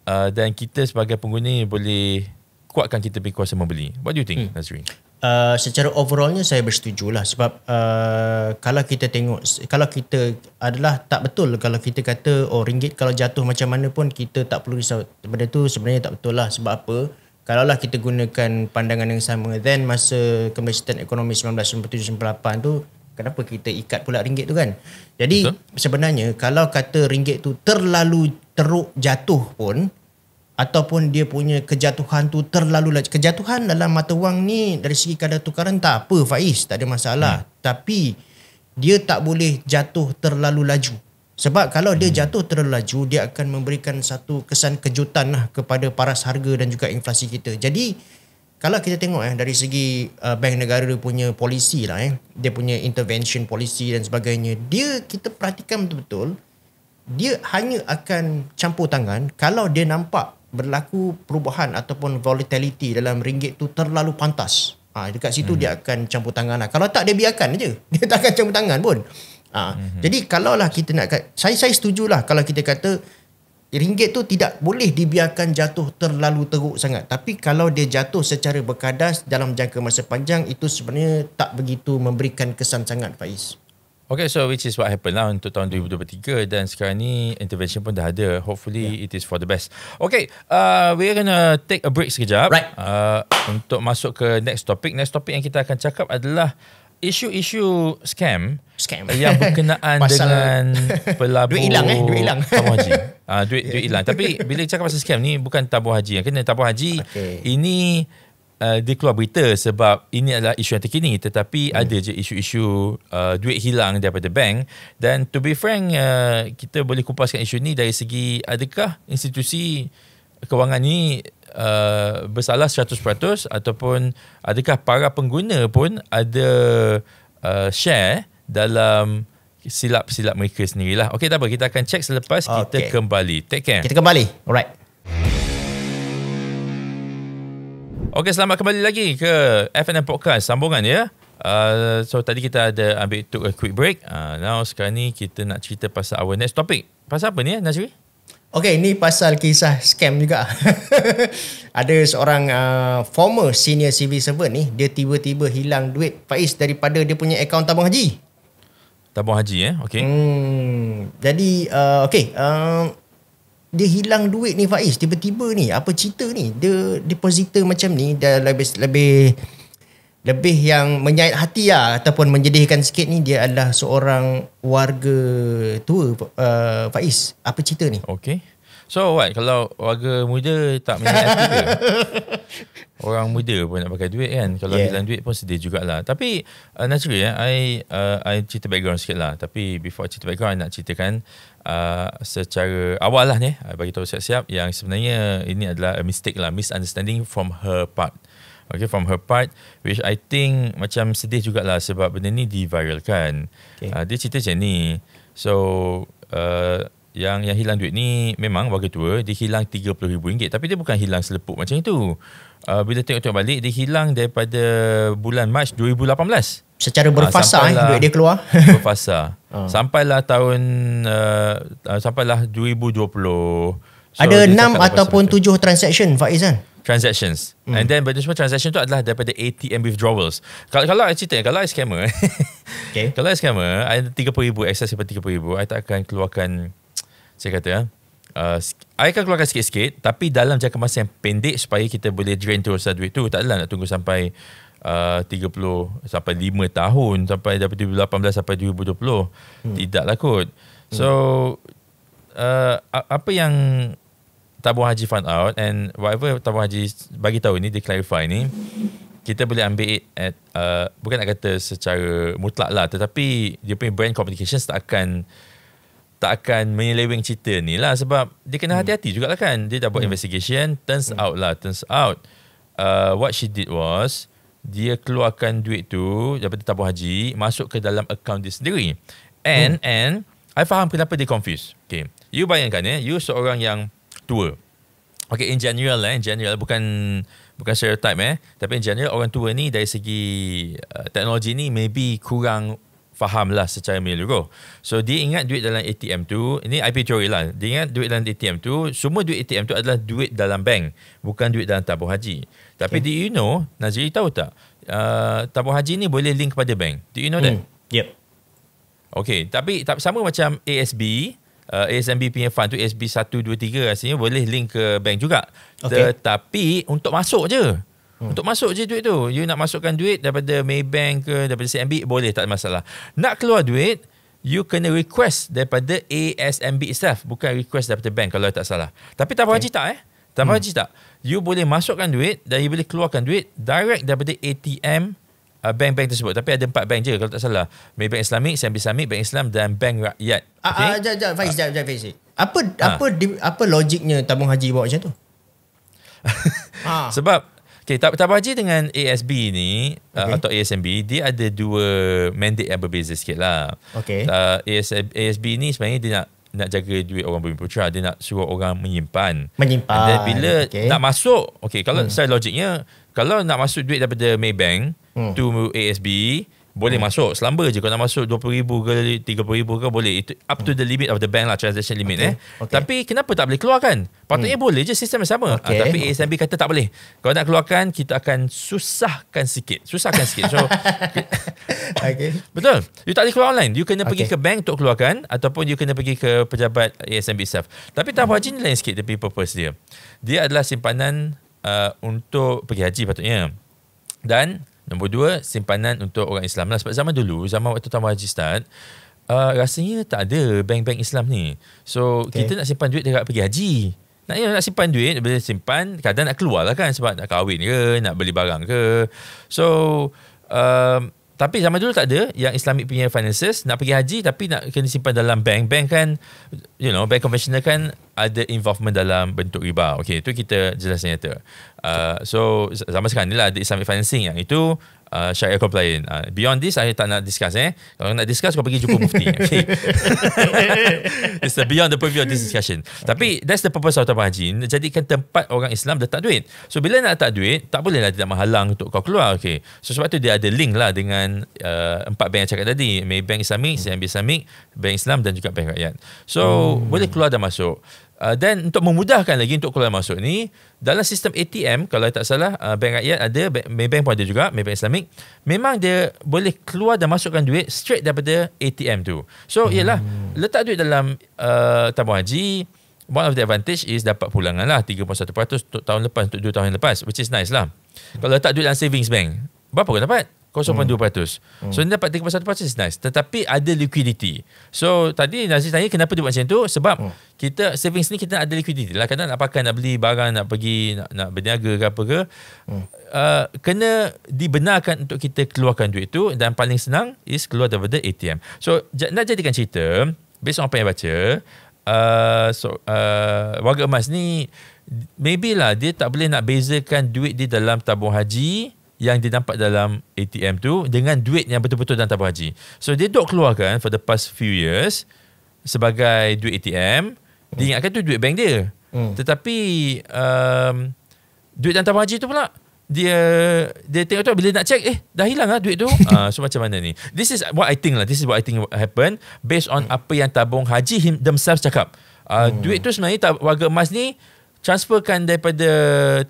uh, dan kita sebagai pengguna boleh kuatkan kita punya kuasa membeli. What do you think, hmm. Nazrin? Uh, secara overallnya saya bersetuju lah sebab uh, kalau kita tengok kalau kita adalah tak betul kalau kita kata oh ringgit kalau jatuh macam mana pun kita tak perlu risau benda tu sebenarnya tak betul lah sebab apa kalaulah kita gunakan pandangan yang sama then masa kemesitan ekonomi 1997-1998 tu kenapa kita ikat pula ringgit tu kan jadi betul. sebenarnya kalau kata ringgit tu terlalu teruk jatuh pun ataupun dia punya kejatuhan tu terlalu laju. Kejatuhan dalam mata wang ni dari segi kadar tukaran tak apa Faiz, tak ada masalah. Hmm. Tapi dia tak boleh jatuh terlalu laju. Sebab kalau dia hmm. jatuh terlalu laju, dia akan memberikan satu kesan kejutan lah kepada paras harga dan juga inflasi kita. Jadi, kalau kita tengok eh, dari segi uh, bank negara dia punya polisi lah eh, dia punya intervention polisi dan sebagainya, dia kita perhatikan betul-betul, dia hanya akan campur tangan kalau dia nampak berlaku perubahan ataupun volatility dalam ringgit tu terlalu pantas. Ha, dekat situ mm-hmm. dia hmm. akan campur tangan lah. Kalau tak dia biarkan je. Dia tak akan campur tangan pun. Ha, mm-hmm. Jadi kalaulah kita nak saya saya setuju lah kalau kita kata ringgit tu tidak boleh dibiarkan jatuh terlalu teruk sangat. Tapi kalau dia jatuh secara berkadas dalam jangka masa panjang itu sebenarnya tak begitu memberikan kesan sangat Faiz. Okay, so which is what happened lah untuk tahun 2023 dan sekarang ni intervention pun dah ada. Hopefully yeah. it is for the best. Okay, uh, we're gonna take a break sekejap. Right. Uh, untuk masuk ke next topic. Next topic yang kita akan cakap adalah isu-isu scam. Scam. Yang berkenaan dengan pelabur. duit hilang eh, duit hilang. Tabung haji. Uh, duit, yeah. hilang. Tapi bila cakap pasal scam ni bukan tabung haji. Yang kena tabung haji okay. ini uh, dia keluar berita sebab ini adalah isu yang terkini tetapi hmm. ada je isu-isu uh, duit hilang daripada bank dan to be frank uh, kita boleh kupaskan isu ni dari segi adakah institusi kewangan ini uh, bersalah 100% ataupun adakah para pengguna pun ada uh, share dalam silap-silap mereka sendirilah. Okey tak apa kita akan cek selepas okay. kita kembali. Take care. Kita kembali. Alright. Okey, selamat kembali lagi ke FNM Podcast sambungan ya. Uh, so tadi kita ada ambil took a quick break. Uh, now sekarang ni kita nak cerita pasal our next topic. Pasal apa ni ya, Nazri? Okey, ni pasal kisah scam juga. ada seorang uh, former senior civil servant ni, dia tiba-tiba hilang duit Faiz daripada dia punya akaun tabung haji. Tabung haji eh, okey. Hmm, jadi uh, okey, uh, dia hilang duit ni Faiz tiba-tiba ni apa cerita ni dia depositor macam ni dia lebih lebih lebih yang menyayat hati lah ataupun menjedihkan sikit ni dia adalah seorang warga tua uh, Faiz apa cerita ni okey So what Kalau warga muda Tak minat hati ke Orang muda pun nak pakai duit kan Kalau yeah. hilang duit pun sedih jugalah Tapi uh, Naturally eh, I, uh, I cerita background sikit lah Tapi before cerita background I nak ceritakan uh, Secara awal lah ni I bagi tahu siap-siap Yang sebenarnya Ini adalah a mistake lah Misunderstanding from her part Okay from her part Which I think Macam sedih jugalah Sebab benda ni diviralkan okay. uh, Dia cerita macam ni So uh, yang yang hilang duit ni memang bagi tua dia hilang RM30,000 tapi dia bukan hilang selepuk macam itu. Uh, bila tengok-tengok balik dia hilang daripada bulan Mac 2018. Secara ah, berfasa uh, eh, duit dia keluar. Berfasa. uh. Ah. Sampailah tahun uh, uh, sampailah 2020. So, Ada 6 ataupun 7 transaction Faiz kan? Transactions. Mm. And then betul semua transaction tu adalah daripada ATM withdrawals. Kalau kalau saya cerita, kalau saya scammer, okay. kalau saya scammer, saya ada RM30,000, excess daripada RM30,000, saya tak akan keluarkan saya kata eh, uh, I akan keluarkan sikit-sikit tapi dalam jangka masa yang pendek supaya kita boleh drain terus duit tu tak adalah nak tunggu sampai uh, 30 sampai 5 tahun sampai dari 2018 sampai 2020 hmm. tidaklah kot hmm. so hmm. uh, apa yang tabung haji fund out and whatever tabung haji bagi tahu ni dia clarify ni kita boleh ambil it at, uh, bukan nak kata secara mutlak lah tetapi dia punya brand communication tak akan tak akan menyeleweng cerita ni lah sebab dia kena hmm. hati-hati hmm. jugalah kan dia dah buat hmm. investigation turns hmm. out lah turns out uh, what she did was dia keluarkan duit tu daripada tabung haji masuk ke dalam account dia sendiri and hmm. and I faham kenapa dia confused okay you bayangkan eh you seorang yang tua okay in general eh in general bukan bukan stereotype eh tapi in general orang tua ni dari segi uh, teknologi ni maybe kurang faham lah secara menyeluruh. So dia ingat duit dalam ATM tu, ini IP teori lah. Dia ingat duit dalam ATM tu, semua duit ATM tu adalah duit dalam bank. Bukan duit dalam tabung haji. Tapi okay. do you know, Nazri tahu tak, uh, tabung haji ni boleh link kepada bank. Do you know that? Hmm, yep. Okay, tapi sama macam ASB, uh, ASMB punya fund tu, ASB 1, 2, 3 rasanya boleh link ke bank juga. Okay. Tetapi untuk masuk je. Hmm. Untuk masuk je duit tu. You nak masukkan duit daripada Maybank ke daripada CMB boleh tak ada masalah. Nak keluar duit you kena request daripada ASMB itself bukan request daripada bank kalau tak salah. Tapi tanpa okay. tak eh? Tanpa hmm. tak. You boleh masukkan duit dan you boleh keluarkan duit direct daripada ATM uh, bank-bank tersebut. Tapi ada empat bank je kalau tak salah. Maybank Islamic, CMB Islamic, Bank Islam dan Bank Rakyat. Okay? Ah, ah, ah. Faiz, apa ha. apa apa logiknya tabung haji bawa macam tu? ha. Sebab Okay, tab tabah haji dengan ASB ni okay. uh, atau ASMB, dia ada dua mandate yang berbeza sikit lah. Okay. Uh, ASB ni sebenarnya dia nak nak jaga duit orang bumi putra, dia nak suruh orang menyimpan. Menyimpan. Dan bila okay. nak masuk, okay, kalau hmm. saya logiknya, kalau nak masuk duit daripada Maybank hmm. to ASB, boleh hmm. masuk selamba je kalau nak masuk 20000 ke 30000 ke boleh itu up to the limit of the bank lah transaction limit okay. eh okay. tapi kenapa tak boleh keluarkan patutnya hmm. boleh je sistem yang sama ah, okay. uh, tapi ASMB kata tak boleh kalau nak keluarkan kita akan susahkan sikit susahkan sikit so okay. betul you tak boleh keluar online you kena okay. pergi ke bank untuk keluarkan ataupun you kena pergi ke pejabat ASMB staff tapi tambah haji ni lain sikit tapi purpose dia dia adalah simpanan uh, untuk pergi haji patutnya dan Nombor dua, simpanan untuk orang Islam lah. Sebab zaman dulu, zaman waktu Tuan Haji start, uh, rasanya tak ada bank-bank Islam ni. So, okay. kita nak simpan duit dekat pergi haji. Nak, ya, nak simpan duit, boleh simpan, kadang nak keluar lah kan sebab nak kahwin ke, nak beli barang ke. So, um, tapi zaman dulu tak ada yang Islamik punya finances, nak pergi haji tapi nak kena simpan dalam bank. Bank kan you know bank conventional kan ada involvement dalam bentuk riba Okay, itu kita jelasnya nyata uh, so zaman sekarang ni lah ada Islamic financing yang itu uh, syariah compliant uh, beyond this saya tak nak discuss eh kalau nak discuss kau pergi jumpa mufti okay. it's the beyond the purview of this discussion okay. tapi that's the purpose of Tabah Haji jadikan tempat orang Islam letak duit so bila nak letak duit tak boleh lah dia nak menghalang untuk kau keluar okay. so sebab tu dia ada link lah dengan uh, empat bank yang cakap tadi Maybank Islamic CIMB Islamic Bank Islam dan juga Bank Rakyat so oh hmm. boleh keluar dan masuk. Ah, dan uh, untuk memudahkan lagi untuk keluar dan masuk ni, dalam sistem ATM, kalau tak salah, uh, bank rakyat ada, Maybank pun ada juga, Maybank Islamic, memang dia boleh keluar dan masukkan duit straight daripada ATM tu. So, ialah, hmm. letak duit dalam uh, tabung haji, one of the advantage is dapat pulangan lah, 3.1% untuk tahun lepas, untuk 2 tahun lepas, which is nice lah. Kalau letak duit dalam savings bank, berapa kau dapat? 0.2%. Hmm. So dia dapat 3.1% is nice. Tetapi ada liquidity. So tadi Nazis tanya kenapa dia buat macam tu? Sebab hmm. kita savings ni kita nak ada liquidity lah. Kadang nak pakai, nak beli barang, nak pergi, nak, nak berniaga ke apa ke. Hmm. Uh, kena dibenarkan untuk kita keluarkan duit tu dan paling senang is keluar daripada ATM. So nak jadikan cerita, based on apa yang baca, uh, so, uh, warga emas ni maybe lah dia tak boleh nak bezakan duit dia dalam tabung haji yang dia nampak dalam ATM tu dengan duit yang betul-betul dalam tabung haji. So dia duk keluarkan for the past few years sebagai duit ATM, hmm. dia ingatkan tu duit bank dia. Hmm. Tetapi um, duit dalam tabung haji tu pula dia dia tengok tu bila nak check eh dah hilang lah duit tu. uh, so macam mana ni? This is what I think lah. This is what I think happen based on hmm. apa yang tabung haji him, themselves cakap. Uh, hmm. Duit tu sebenarnya warga emas ni transferkan daripada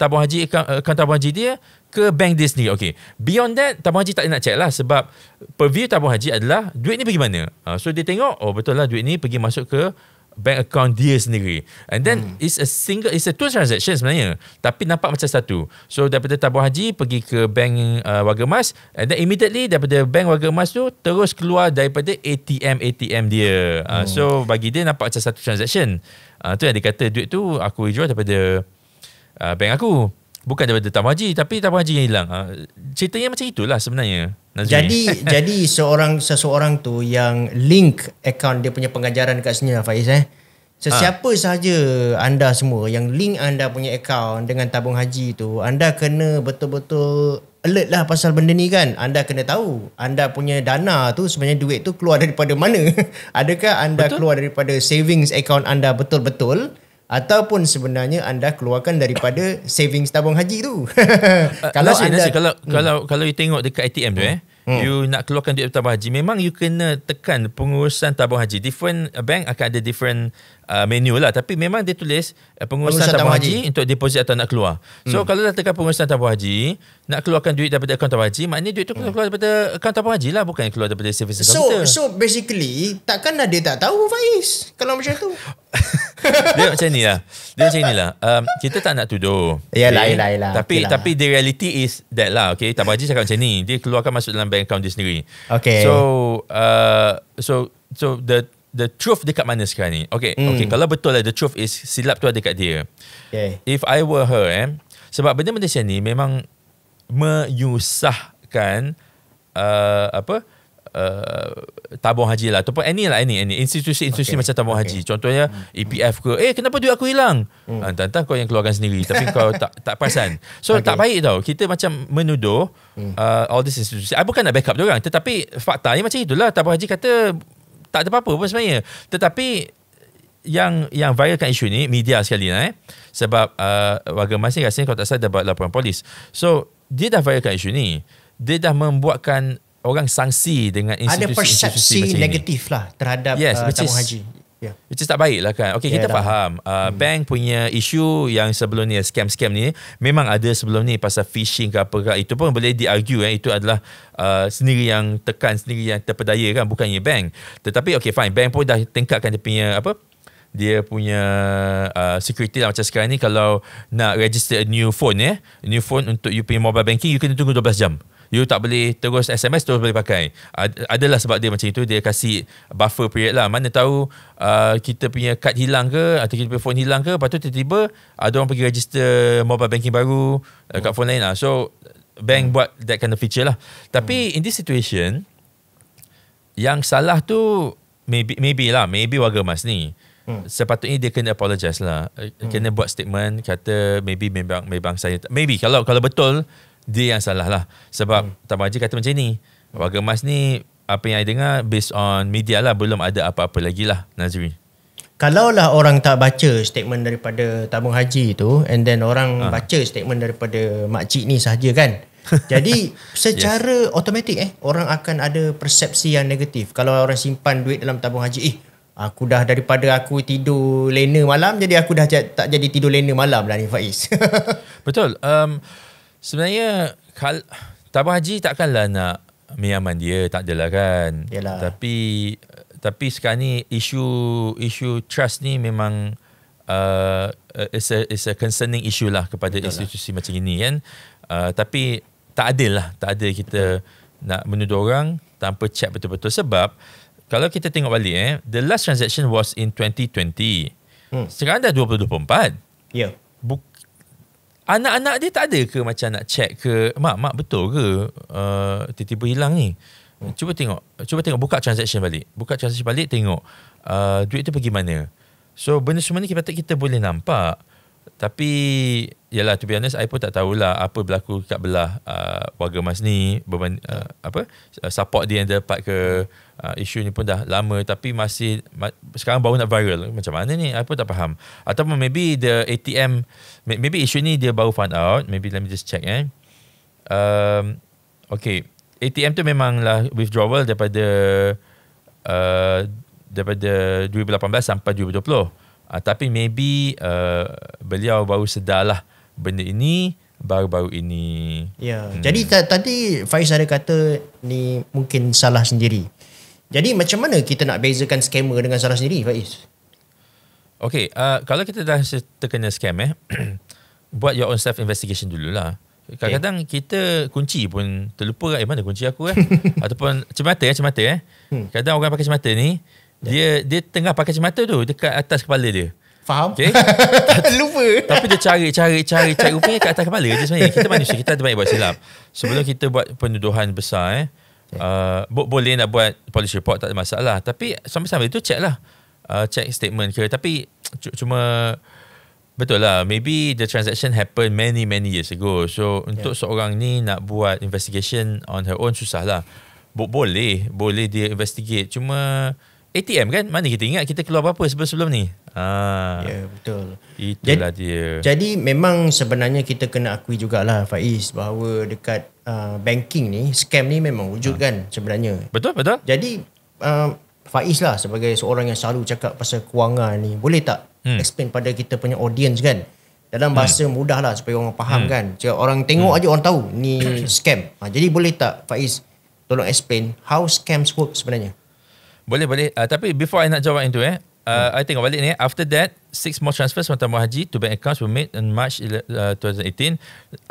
tabung haji akaun, akaun tabung haji dia ke bank dia sendiri. Okay. Beyond that, tabung haji tak nak check lah sebab purview tabung haji adalah duit ni pergi mana. Uh, so, dia tengok, oh betul lah duit ni pergi masuk ke bank account dia sendiri. And then, hmm. it's a single, it's a two transaction sebenarnya. Tapi nampak macam satu. So, daripada tabung haji pergi ke bank uh, warga emas and then immediately daripada bank warga emas tu terus keluar daripada ATM-ATM dia. Uh, hmm. So, bagi dia nampak macam satu transaction. Uh, tu yang dia kata duit tu aku jual daripada uh, bank aku. Bukan daripada tamu haji Tapi tamu haji yang hilang ha, Ceritanya macam itulah sebenarnya Nazmi. Jadi jadi seorang seseorang tu Yang link account dia punya pengajaran kat sini lah Faiz eh Sesiapa ha. sahaja anda semua Yang link anda punya account Dengan tabung haji tu Anda kena betul-betul Alert lah pasal benda ni kan Anda kena tahu Anda punya dana tu Sebenarnya duit tu keluar daripada mana Adakah anda betul? keluar daripada savings account anda betul-betul ataupun sebenarnya anda keluarkan daripada savings tabung haji tu. Eh, kalau nasi, anda nasi, kalau hmm. kalau kalau you tengok dekat ATM tu eh, hmm. you nak keluarkan duit tabung haji, memang you kena tekan pengurusan tabung haji. Different bank akan ada different uh, menu lah tapi memang dia tulis uh, pengurusan tabung haji. haji untuk deposit atau nak keluar. So hmm. kalau dah tekan pengurusan tabung haji, nak keluarkan duit daripada akaun tabung haji, maknanya duit tu hmm. keluar daripada akaun tabung haji lah bukan keluar daripada servis so, komputer. So basically takkan dia tak tahu Faiz kalau macam tu. dia macam ni lah Dia macam ni lah um, Kita tak nak tuduh Yeah okay? yalah, lah. Tapi okay lah. tapi the reality is That lah okay? Tak Haji cakap macam ni Dia keluarkan masuk dalam bank account dia sendiri okay. So uh, So So the the truth dekat mana sekarang ni? Okay, mm. okay. Kalau betul lah, the truth is silap tu ada dekat dia. Okay. If I were her, eh, sebab benda-benda macam ni memang menyusahkan uh, apa uh, tabung haji lah ataupun any lah any, any. institusi-institusi okay. macam tabung okay. haji contohnya hmm. EPF ke eh kenapa duit aku hilang hmm. entah, entah kau yang keluarkan sendiri tapi kau tak tak perasan so okay. tak baik tau kita macam menuduh hmm. uh, all this institusi Aku bukan nak backup dia tetapi fakta ni macam itulah tabung haji kata tak ada apa-apa pun sebenarnya. Tetapi yang yang viralkan isu ni media sekali lah eh. Sebab uh, warga masing rasanya kalau tak salah dia buat laporan polis. So dia dah viralkan isu ni. Dia dah membuatkan orang sanksi dengan institusi-institusi ini. Ada persepsi negatif lah terhadap yes, uh, tabung haji. Yeah. Itu tak baik lah kan. Okay, yeah, kita dah. faham. Uh, hmm. Bank punya isu yang sebelum ni, scam-scam ni, memang ada sebelum ni pasal phishing ke apa ke. Itu pun boleh di-argue. Eh. Itu adalah uh, sendiri yang tekan, sendiri yang terpedaya kan. Bukannya bank. Tetapi okay, fine. Bank pun dah tingkatkan dia punya apa? dia punya uh, security lah macam sekarang ni kalau nak register a new phone eh, new phone untuk you punya mobile banking you kena tunggu 12 jam you tak boleh terus SMS terus boleh pakai. Adalah sebab dia macam itu dia kasi buffer period lah. Mana tahu uh, kita punya kad hilang ke atau kita punya phone hilang ke, patut tiba-tiba ada uh, orang pergi register mobile banking baru uh, kat phone lain lah. So bank hmm. buat that kind of feature lah. Tapi hmm. in this situation yang salah tu maybe maybe lah, maybe warga mas ni. Hmm. Sepatutnya dia kena apologize lah. Eh, hmm. Kena buat statement kata maybe memang memang saya maybe kalau kalau betul dia yang salah lah sebab hmm. Tan Haji kata macam ni warga emas ni apa yang saya dengar based on media lah belum ada apa-apa lagi lah Nazri Kalau lah orang tak baca statement daripada Tabung Haji tu and then orang ha. baca statement daripada makcik ni sahaja kan jadi secara yes. automatik eh orang akan ada persepsi yang negatif kalau orang simpan duit dalam Tabung Haji eh aku dah daripada aku tidur lena malam jadi aku dah tak jadi tidur lena malam lah ni Faiz betul um, sebenarnya kal tabung haji takkanlah nak miaman dia tak adalah kan Yalah. tapi tapi sekarang ni isu isu trust ni memang uh, it's a it's a concerning issue lah kepada Betul lah. institusi lah. macam ini kan uh, tapi tak adil lah tak ada kita Betul. nak menuduh orang tanpa check betul-betul sebab kalau kita tengok balik eh the last transaction was in 2020 hmm. sekarang dah 2024 yeah. Buk- anak-anak dia tak ada ke macam nak check ke mak mak betul ke uh, tiba-tiba hilang ni cuba tengok cuba tengok buka transaction balik buka transaction balik tengok uh, duit tu pergi mana so benda semua ni kita kita boleh nampak tapi yalah to be honest I pun tak tahulah apa berlaku kat belah uh, warga mas ni berman uh, apa support dia yang dia dapat ke uh, isu ni pun dah lama tapi masih ma- sekarang baru nak viral macam mana ni apa tak faham ataupun maybe the ATM maybe isu ni dia baru find out maybe let me just check eh um, okay ATM tu memanglah withdrawal daripada uh, daripada 2018 sampai 2020 uh, ah, tapi maybe uh, beliau baru sedarlah benda ini baru-baru ini. Ya. Hmm. Jadi tadi Faiz ada kata ni mungkin salah sendiri. Jadi macam mana kita nak bezakan scammer dengan Sarah sendiri Faiz? Okay, uh, kalau kita dah terkena scam eh, buat your own self investigation dululah. Kadang-kadang okay. kita kunci pun terlupa eh mana kunci aku eh. Ataupun cemata eh, cemata eh. Hmm. Kadang orang pakai cemata ni, ya. dia dia tengah pakai cemata tu dekat atas kepala dia. Faham? Okay. Lupa. Tapi dia cari, cari, cari, cari. Rupanya kat atas kepala je sebenarnya. Kita manusia, kita ada baik buat silap. Sebelum kita buat penuduhan besar eh, Okay. Ya. Uh, ah, boleh nak buat police report tak ada masalah. Tapi sambil-sambil itu check lah. Uh, check statement ke. Tapi cuma betul lah. Maybe the transaction happened many many years ago. So ya. untuk seorang ni nak buat investigation on her own susah lah. boleh. Boleh dia investigate. Cuma... ATM kan mana kita ingat kita keluar apa sebelum sebelum ni ah ya yeah, betul itulah jadi, dia jadi memang sebenarnya kita kena akui jugalah Faiz bahawa dekat uh, banking ni scam ni memang wujud ha. kan sebenarnya betul betul jadi uh, Faiz lah sebagai seorang yang selalu cakap pasal kewangan ni boleh tak hmm. explain pada kita punya audience kan dalam bahasa hmm. mudah lah supaya orang faham hmm. kan Cuma orang tengok hmm. aja orang tahu ni scam ha, jadi boleh tak Faiz tolong explain how scams work sebenarnya boleh boleh uh, Tapi before I nak jawab itu eh uh, hmm. I tengok balik ni eh. After that six more transfers from Tamu Haji to bank accounts were made in March uh, 2018.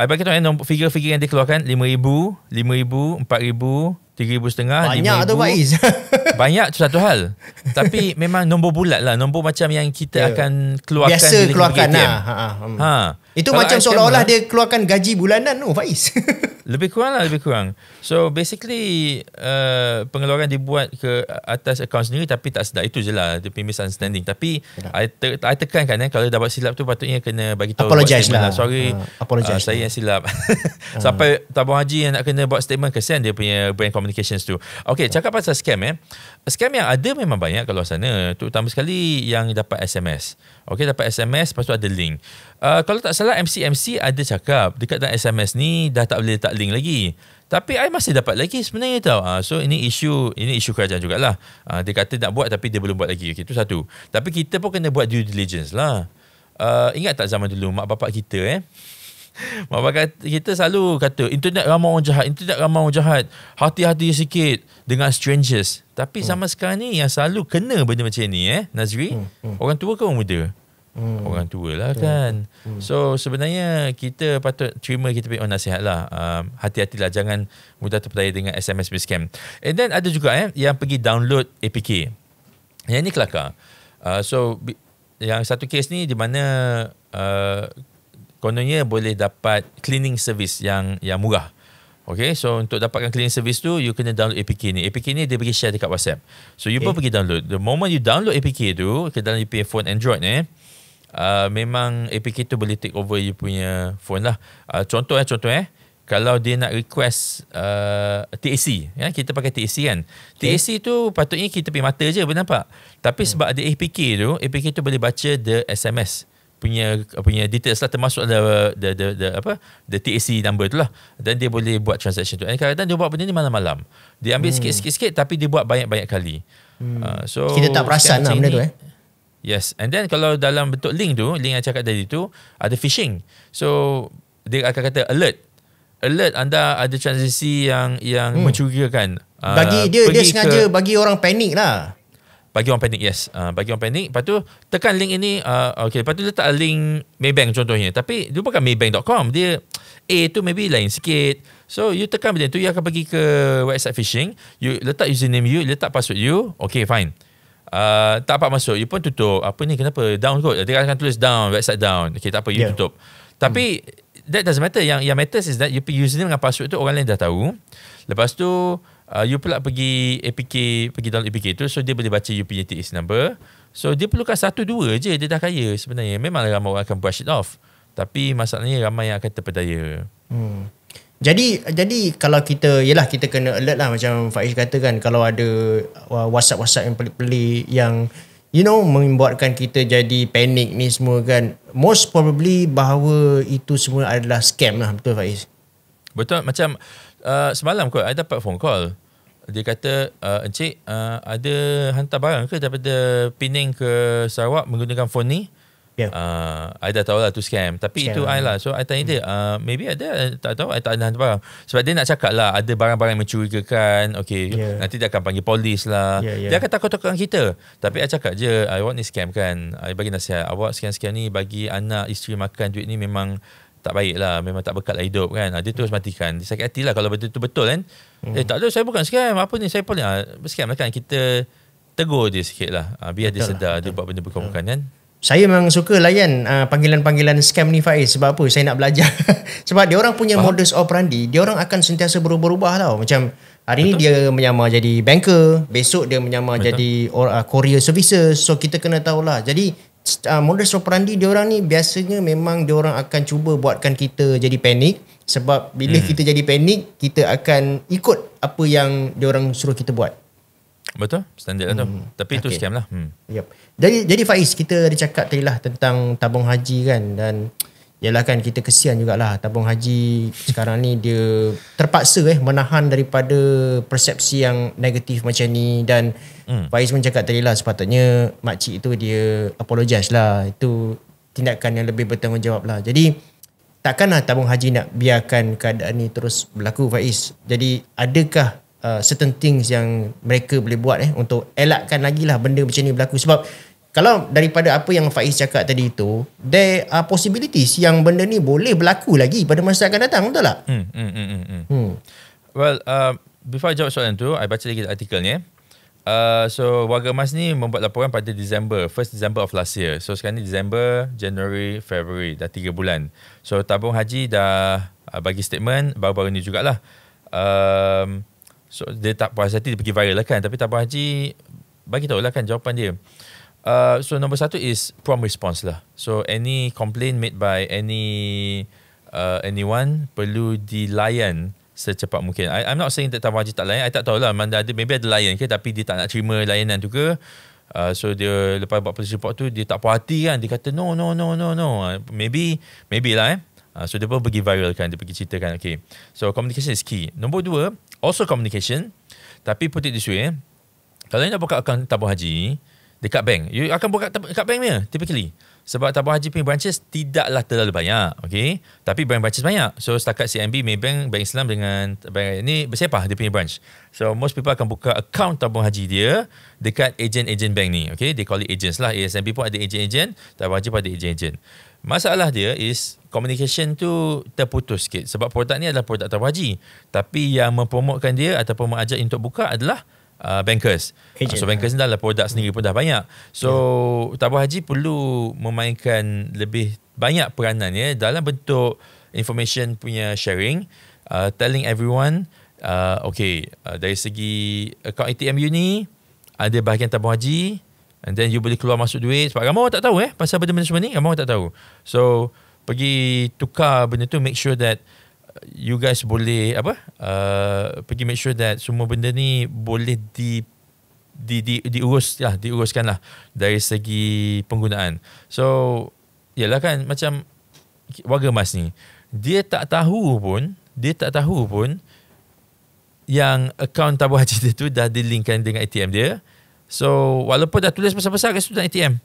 I bagi tahu nombor figure-figure yang dikeluarkan 5000, 5000, 4000, 3,500 setengah Banyak tu Faiz Banyak tu satu hal Tapi memang nombor bulat lah Nombor macam yang kita yeah. akan keluarkan Biasa keluarkan lah ha, ha, hmm. ha. Itu Kalau macam seolah-olah lah. dia keluarkan gaji bulanan tu Faiz Lebih kurang lah lebih kurang So basically uh, Pengeluaran dibuat ke atas account sendiri Tapi tak sedar itu je lah Dia punya misunderstanding Tapi yeah. I, ter, I kan, eh kalau dapat silap tu patutnya kena bagi tahu apologize lah. lah. Sorry. Uh, apologize. Uh, saya yang lah. silap. uh. Sampai tabung haji yang nak kena buat statement kesian dia punya brand communications tu. Okay uh. Hmm. cakap pasal scam eh. Scam yang ada memang banyak kalau sana terutama sekali yang dapat SMS. Okay dapat SMS lepas tu ada link. Uh, kalau tak salah MCMC ada cakap dekat dalam SMS ni dah tak boleh letak link lagi. Tapi I masih dapat lagi sebenarnya tau. Uh, so ini isu ini isu kerajaan jugalah. Uh, dia kata nak buat tapi dia belum buat lagi. Okay, itu satu. Tapi kita pun kena buat due diligence lah. Uh, ingat tak zaman dulu mak bapak kita eh? Mak bapak kita selalu kata internet ramai orang jahat, internet ramai orang jahat. Hati-hati sikit dengan strangers. Tapi sama hmm. sekarang ni yang selalu kena benda macam ni eh, Nazri. Hmm. Hmm. Orang tua ke orang muda? hmm. orang tua lah okay. kan. Hmm. hmm. So sebenarnya kita patut terima kita punya nasihat lah. Um, hati lah jangan mudah terpercaya dengan SMS scam. And then ada juga eh, yang pergi download APK. Yang ni kelakar. Uh, so yang satu kes ni di mana uh, kononnya boleh dapat cleaning service yang yang murah. Okay, so untuk dapatkan cleaning service tu, you kena download APK ni. APK ni dia bagi share dekat WhatsApp. So, you okay. pun eh. pergi download. The moment you download APK tu, ke dalam you punya phone Android ni, eh, Ah, memang APK tu boleh take over you punya phone lah. Uh, contoh eh, contoh eh. Kalau dia nak request uh, ah, TAC, ya, kita pakai TAC kan. Okay. TAC tu patutnya kita pergi mata je, nampak? Tapi hmm. sebab ada APK tu, APK tu boleh baca the SMS punya punya details lah termasuk the, the the the apa the TAC number tu lah dan dia boleh buat transaction tu. Kadang-kadang dia buat benda ni malam-malam. Dia ambil sikit-sikit hmm. tapi dia buat banyak-banyak kali. Hmm. Uh, so kita tak perasan lah benda ni, tu eh. Yes. And then kalau dalam bentuk link tu, link yang cakap tadi tu, ada phishing. So, dia akan kata alert. Alert anda ada transisi yang yang hmm. mencurigakan. Ah, bagi uh, dia, dia sengaja ke, bagi orang panik lah. Bagi orang panik, yes. Uh, bagi orang panik. Lepas tu, tekan link ini. Uh, okay. Lepas tu, letak link Maybank contohnya. Tapi, dia bukan Maybank.com. Dia, A tu maybe lain sikit. So, you tekan benda tu, you akan pergi ke website phishing. You letak username you, letak password you. Okay, fine uh, tak apa masuk you pun tutup apa ni kenapa down kot dia akan tulis down website down okay, tak apa you yeah. tutup tapi hmm. that doesn't matter yang, yang matters is that you username dengan password tu orang lain dah tahu lepas tu uh, you pula pergi APK pergi download APK tu so dia boleh baca you punya TX number so dia perlukan satu dua je dia dah kaya sebenarnya memang ramai orang akan brush it off tapi masalahnya ramai yang akan terpedaya hmm. Jadi jadi kalau kita yalah kita kena alert lah macam Faiz kata kan kalau ada uh, WhatsApp-WhatsApp yang pelik-pelik yang you know membuatkan kita jadi panik ni semua kan most probably bahawa itu semua adalah scam lah betul Faiz. Betul macam uh, semalam kot ada dapat phone call dia kata uh, encik uh, ada hantar barang ke daripada pening ke Sarawak menggunakan phone ni. Yeah. Uh, I dah tahu lah tu scam. Tapi scam. itu I lah. So I tanya dia, uh, maybe ada, tak tahu, I tak ada barang. Sebab dia nak cakap lah, ada barang-barang yang mencurigakan, okay, yeah. nanti dia akan panggil polis lah. Yeah, yeah. Dia akan takut-takutkan kita. Tapi I cakap je, awak ni scam kan, I bagi nasihat, awak scam-scam ni bagi anak, isteri makan duit ni memang tak baik lah, memang tak bekal lah hidup kan. Ah, dia terus hmm. matikan. Dia sakit hati lah kalau betul-betul betul kan. Mm. Eh tak ada, saya bukan scam. Apa ni, saya polis. Uh, scam lah kan, kita tegur dia sikit lah. biar betul dia lah, sedar lah. dia betul. buat benda bukan hmm. kan saya memang suka layan uh, panggilan-panggilan scam ni Faiz sebab apa saya nak belajar sebab dia orang punya Faham? modus operandi dia orang akan sentiasa berubah-ubah tau macam hari Betul. ni dia menyamar jadi banker besok dia menyamar Betul. jadi or, uh, courier services so kita kena tahu lah. jadi uh, modus operandi dia orang ni biasanya memang dia orang akan cuba buatkan kita jadi panik sebab bila hmm. kita jadi panik kita akan ikut apa yang dia orang suruh kita buat Betul, standard lah tu. Hmm. Tapi okay. tu scam lah. Hmm. Yep. Jadi, jadi Faiz, kita ada cakap tadi lah tentang tabung haji kan dan ialah kan kita kesian jugalah tabung haji sekarang ni dia terpaksa eh menahan daripada persepsi yang negatif macam ni dan hmm. Faiz pun cakap tadi lah sepatutnya makcik tu dia apologize lah itu tindakan yang lebih bertanggungjawab lah jadi takkanlah tabung haji nak biarkan keadaan ni terus berlaku Faiz jadi adakah uh, certain things yang mereka boleh buat eh untuk elakkan lagi lah benda macam ni berlaku sebab kalau daripada apa yang Faiz cakap tadi itu there are possibilities yang benda ni boleh berlaku lagi pada masa akan datang betul tak? Hmm, hmm, hmm, hmm. hmm. hmm. Well, uh, before I jawab soalan tu, I baca lagi artikelnya. Eh. Uh, so warga emas ni membuat laporan pada Disember, first Disember of last year. So sekarang ni Disember, January, February, dah 3 bulan. So tabung haji dah uh, bagi statement baru-baru ni jugalah. Um, So, dia tak puas hati, dia pergi viral lah kan. Tapi tak puas hati, bagi tahu lah kan jawapan dia. Uh, so, number satu is prompt response lah. So, any complaint made by any uh, anyone perlu dilayan secepat mungkin. I, I'm not saying that Tan Wajib tak layan. I tak tahulah. Mana ada, maybe ada layan okay. tapi dia tak nak terima layanan tu ke. Uh, so dia lepas buat police tu dia tak puas hati kan dia kata no no no no no uh, maybe maybe lah eh Ah, so dia pun pergi viral kan dia pergi ceritakan okay so communication is key nombor dua also communication tapi put it this way eh. kalau you nak buka akaun tabung haji dekat bank you akan buka dekat bank ni typically sebab tabung haji punya branches tidaklah terlalu banyak okay? tapi bank branches banyak so setakat CMB Maybank Bank Islam dengan bank ini bersepah dia punya branch so most people akan buka account tabung haji dia dekat agent-agent bank ni okay? they call it agents lah ASMB pun ada agent-agent tabung haji pun ada agent-agent masalah dia is communication tu terputus sikit sebab produk ni adalah produk tabung haji tapi yang mempromotkan dia ataupun mengajak untuk buka adalah uh, bankers. Agent. Ah, so bankers eh. ni dah lah produk sendiri pun dah banyak. So yeah. tabung haji perlu memainkan lebih banyak peranan ya dalam bentuk information punya sharing, uh, telling everyone uh, okay uh, dari segi account ATM you ni ada bahagian tabung haji and then you boleh keluar masuk duit sebab ramai orang tak tahu eh pasal benda-benda semua ni ramai orang tak tahu. So pergi tukar benda tu make sure that you guys boleh apa uh, pergi make sure that semua benda ni boleh di di di diurus ya diuruskan lah dari segi penggunaan so ialah kan macam warga emas ni dia tak tahu pun dia tak tahu pun yang akaun tabu haji dia tu dah dilinkkan dengan ATM dia so walaupun dah tulis besar-besar kan sudah ATM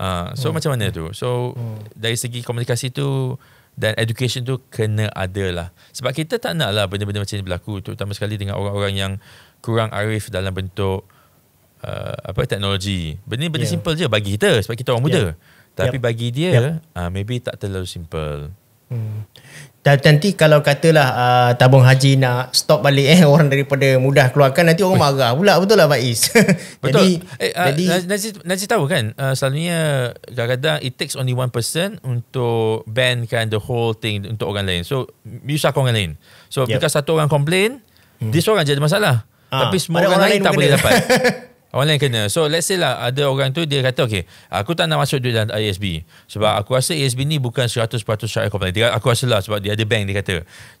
uh, so hmm. macam mana tu so hmm. dari segi komunikasi tu dan education tu kena ada lah sebab kita tak nak lah benda-benda macam ni berlaku terutama sekali dengan orang-orang yang kurang arif dalam bentuk uh, apa teknologi benda benda yeah. simple je bagi kita sebab kita orang ya. muda yeah. tapi yep. bagi dia yep. Ya. uh, ah, maybe tak terlalu simple dan nanti kalau katalah uh, tabung haji nak stop balik eh orang daripada mudah keluarkan nanti orang marah pula betul lah Faiz. Betul. Eh, ah, jadi eh, uh, jadi Nazi tahu kan uh, selalunya kadang-kadang it takes only one person untuk ban kan the whole thing untuk orang lain. So you orang lain. So yep. satu orang komplain, hmm. this orang jadi masalah. Ha, Tapi semua orang, orang lain tak boleh dapat. Orang lain kena. So let's say lah ada orang tu dia kata okay aku tak nak masuk duit dalam ISB sebab aku rasa ISB ni bukan 100% syariah company. aku rasa lah sebab dia ada bank dia kata.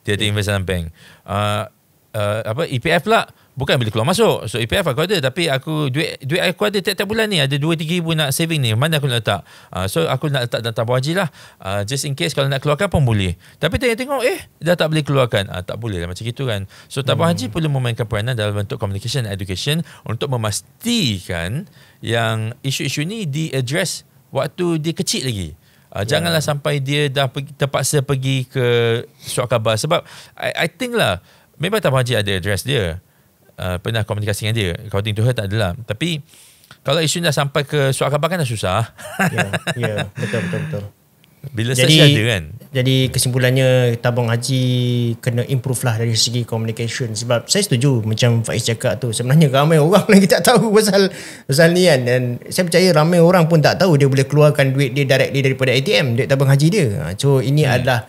Dia ada yeah. invest bank. Uh, uh, apa EPF lah bukan bila keluar masuk so EPF aku ada tapi aku duit duit aku ada tiap-tiap bulan ni ada 2 3000 nak saving ni mana aku nak letak uh, so aku nak letak dalam tabung haji lah uh, just in case kalau nak keluarkan pun boleh tapi tengok-tengok eh dah tak boleh keluarkan uh, tak boleh lah macam itu kan so tabung hmm. haji perlu memainkan peranan dalam bentuk communication and education untuk memastikan yang isu-isu ni di address waktu dia kecil lagi Uh, yeah. Janganlah sampai dia dah pergi, terpaksa pergi ke suak khabar. Sebab I, I think lah, memang Tabung Haji ada address dia. Ah, pernah komunikasi dengan dia according to her tak adalah tapi kalau isu dah sampai ke suara khabar kan dah susah ya yeah, yeah, betul betul betul bila jadi, ada kan Jadi kesimpulannya Tabung Haji Kena improve lah Dari segi communication Sebab saya setuju Macam Faiz cakap tu Sebenarnya ramai orang lagi tak tahu Pasal Pasal ni kan Dan saya percaya Ramai orang pun tak tahu Dia boleh keluarkan duit dia Directly daripada ATM Duit tabung haji dia ha, So ini hmm. adalah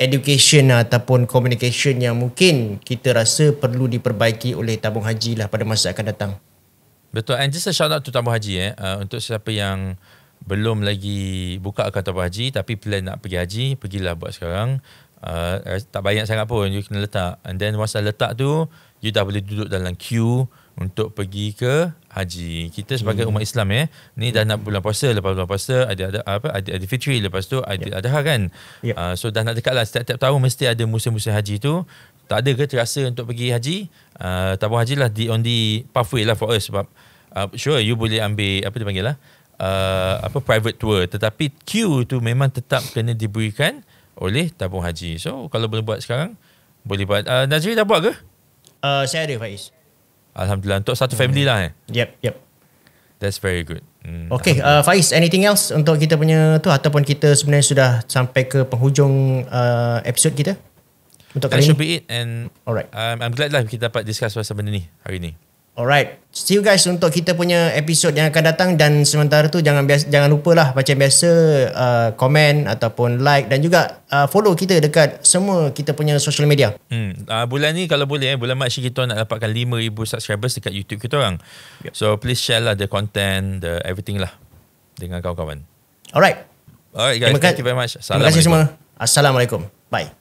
education ataupun communication yang mungkin kita rasa perlu diperbaiki oleh tabung haji lah pada masa akan datang. Betul. And just a shout out to tabung haji eh. Uh, untuk siapa yang belum lagi buka akaun tabung haji tapi plan nak pergi haji, pergilah buat sekarang. Uh, eh, tak banyak sangat pun you kena letak. And then once dah letak tu, you dah boleh duduk dalam queue untuk pergi ke haji. Kita sebagai hmm. umat Islam eh, ni dah nak bulan puasa, lepas bulan puasa ada ada apa? Ada ada fitri, lepas tu ada yeah. ada kan. Yeah. Ya. Uh, so dah nak dekatlah setiap-setiap tahun mesti ada musim-musim haji tu. Tak ada ke terasa untuk pergi haji? Uh, ah, tabung haji lah di on the pathway lah for us sebab uh, sure you boleh ambil apa dipanggil lah uh, apa private tour tetapi queue tu memang tetap kena diberikan oleh tabung haji. So kalau boleh buat sekarang boleh buat. Uh, Nazri dah buat ke? Uh, saya ada Faiz. Alhamdulillah untuk satu family hmm. lah eh. Yep, yep. That's very good. Hmm. Okay, uh, Faiz, anything else untuk kita punya tu ataupun kita sebenarnya sudah sampai ke penghujung uh, episode kita? Untuk kali ini. That should be it and Alright. Um, I'm glad lah kita dapat discuss pasal benda ni hari ni. Alright. See you guys untuk kita punya episod yang akan datang dan sementara tu jangan biasa, jangan lupalah macam biasa uh, komen ataupun like dan juga uh, follow kita dekat semua kita punya social media. Hmm. Uh, bulan ni kalau boleh eh bulan Mac kita nak dapatkan 5000 subscribers dekat YouTube kita orang. Yep. So please share lah the content, the everything lah dengan kawan-kawan. Alright. Alright guys, thank you very much. Terima kasih semua. Assalamualaikum. Bye.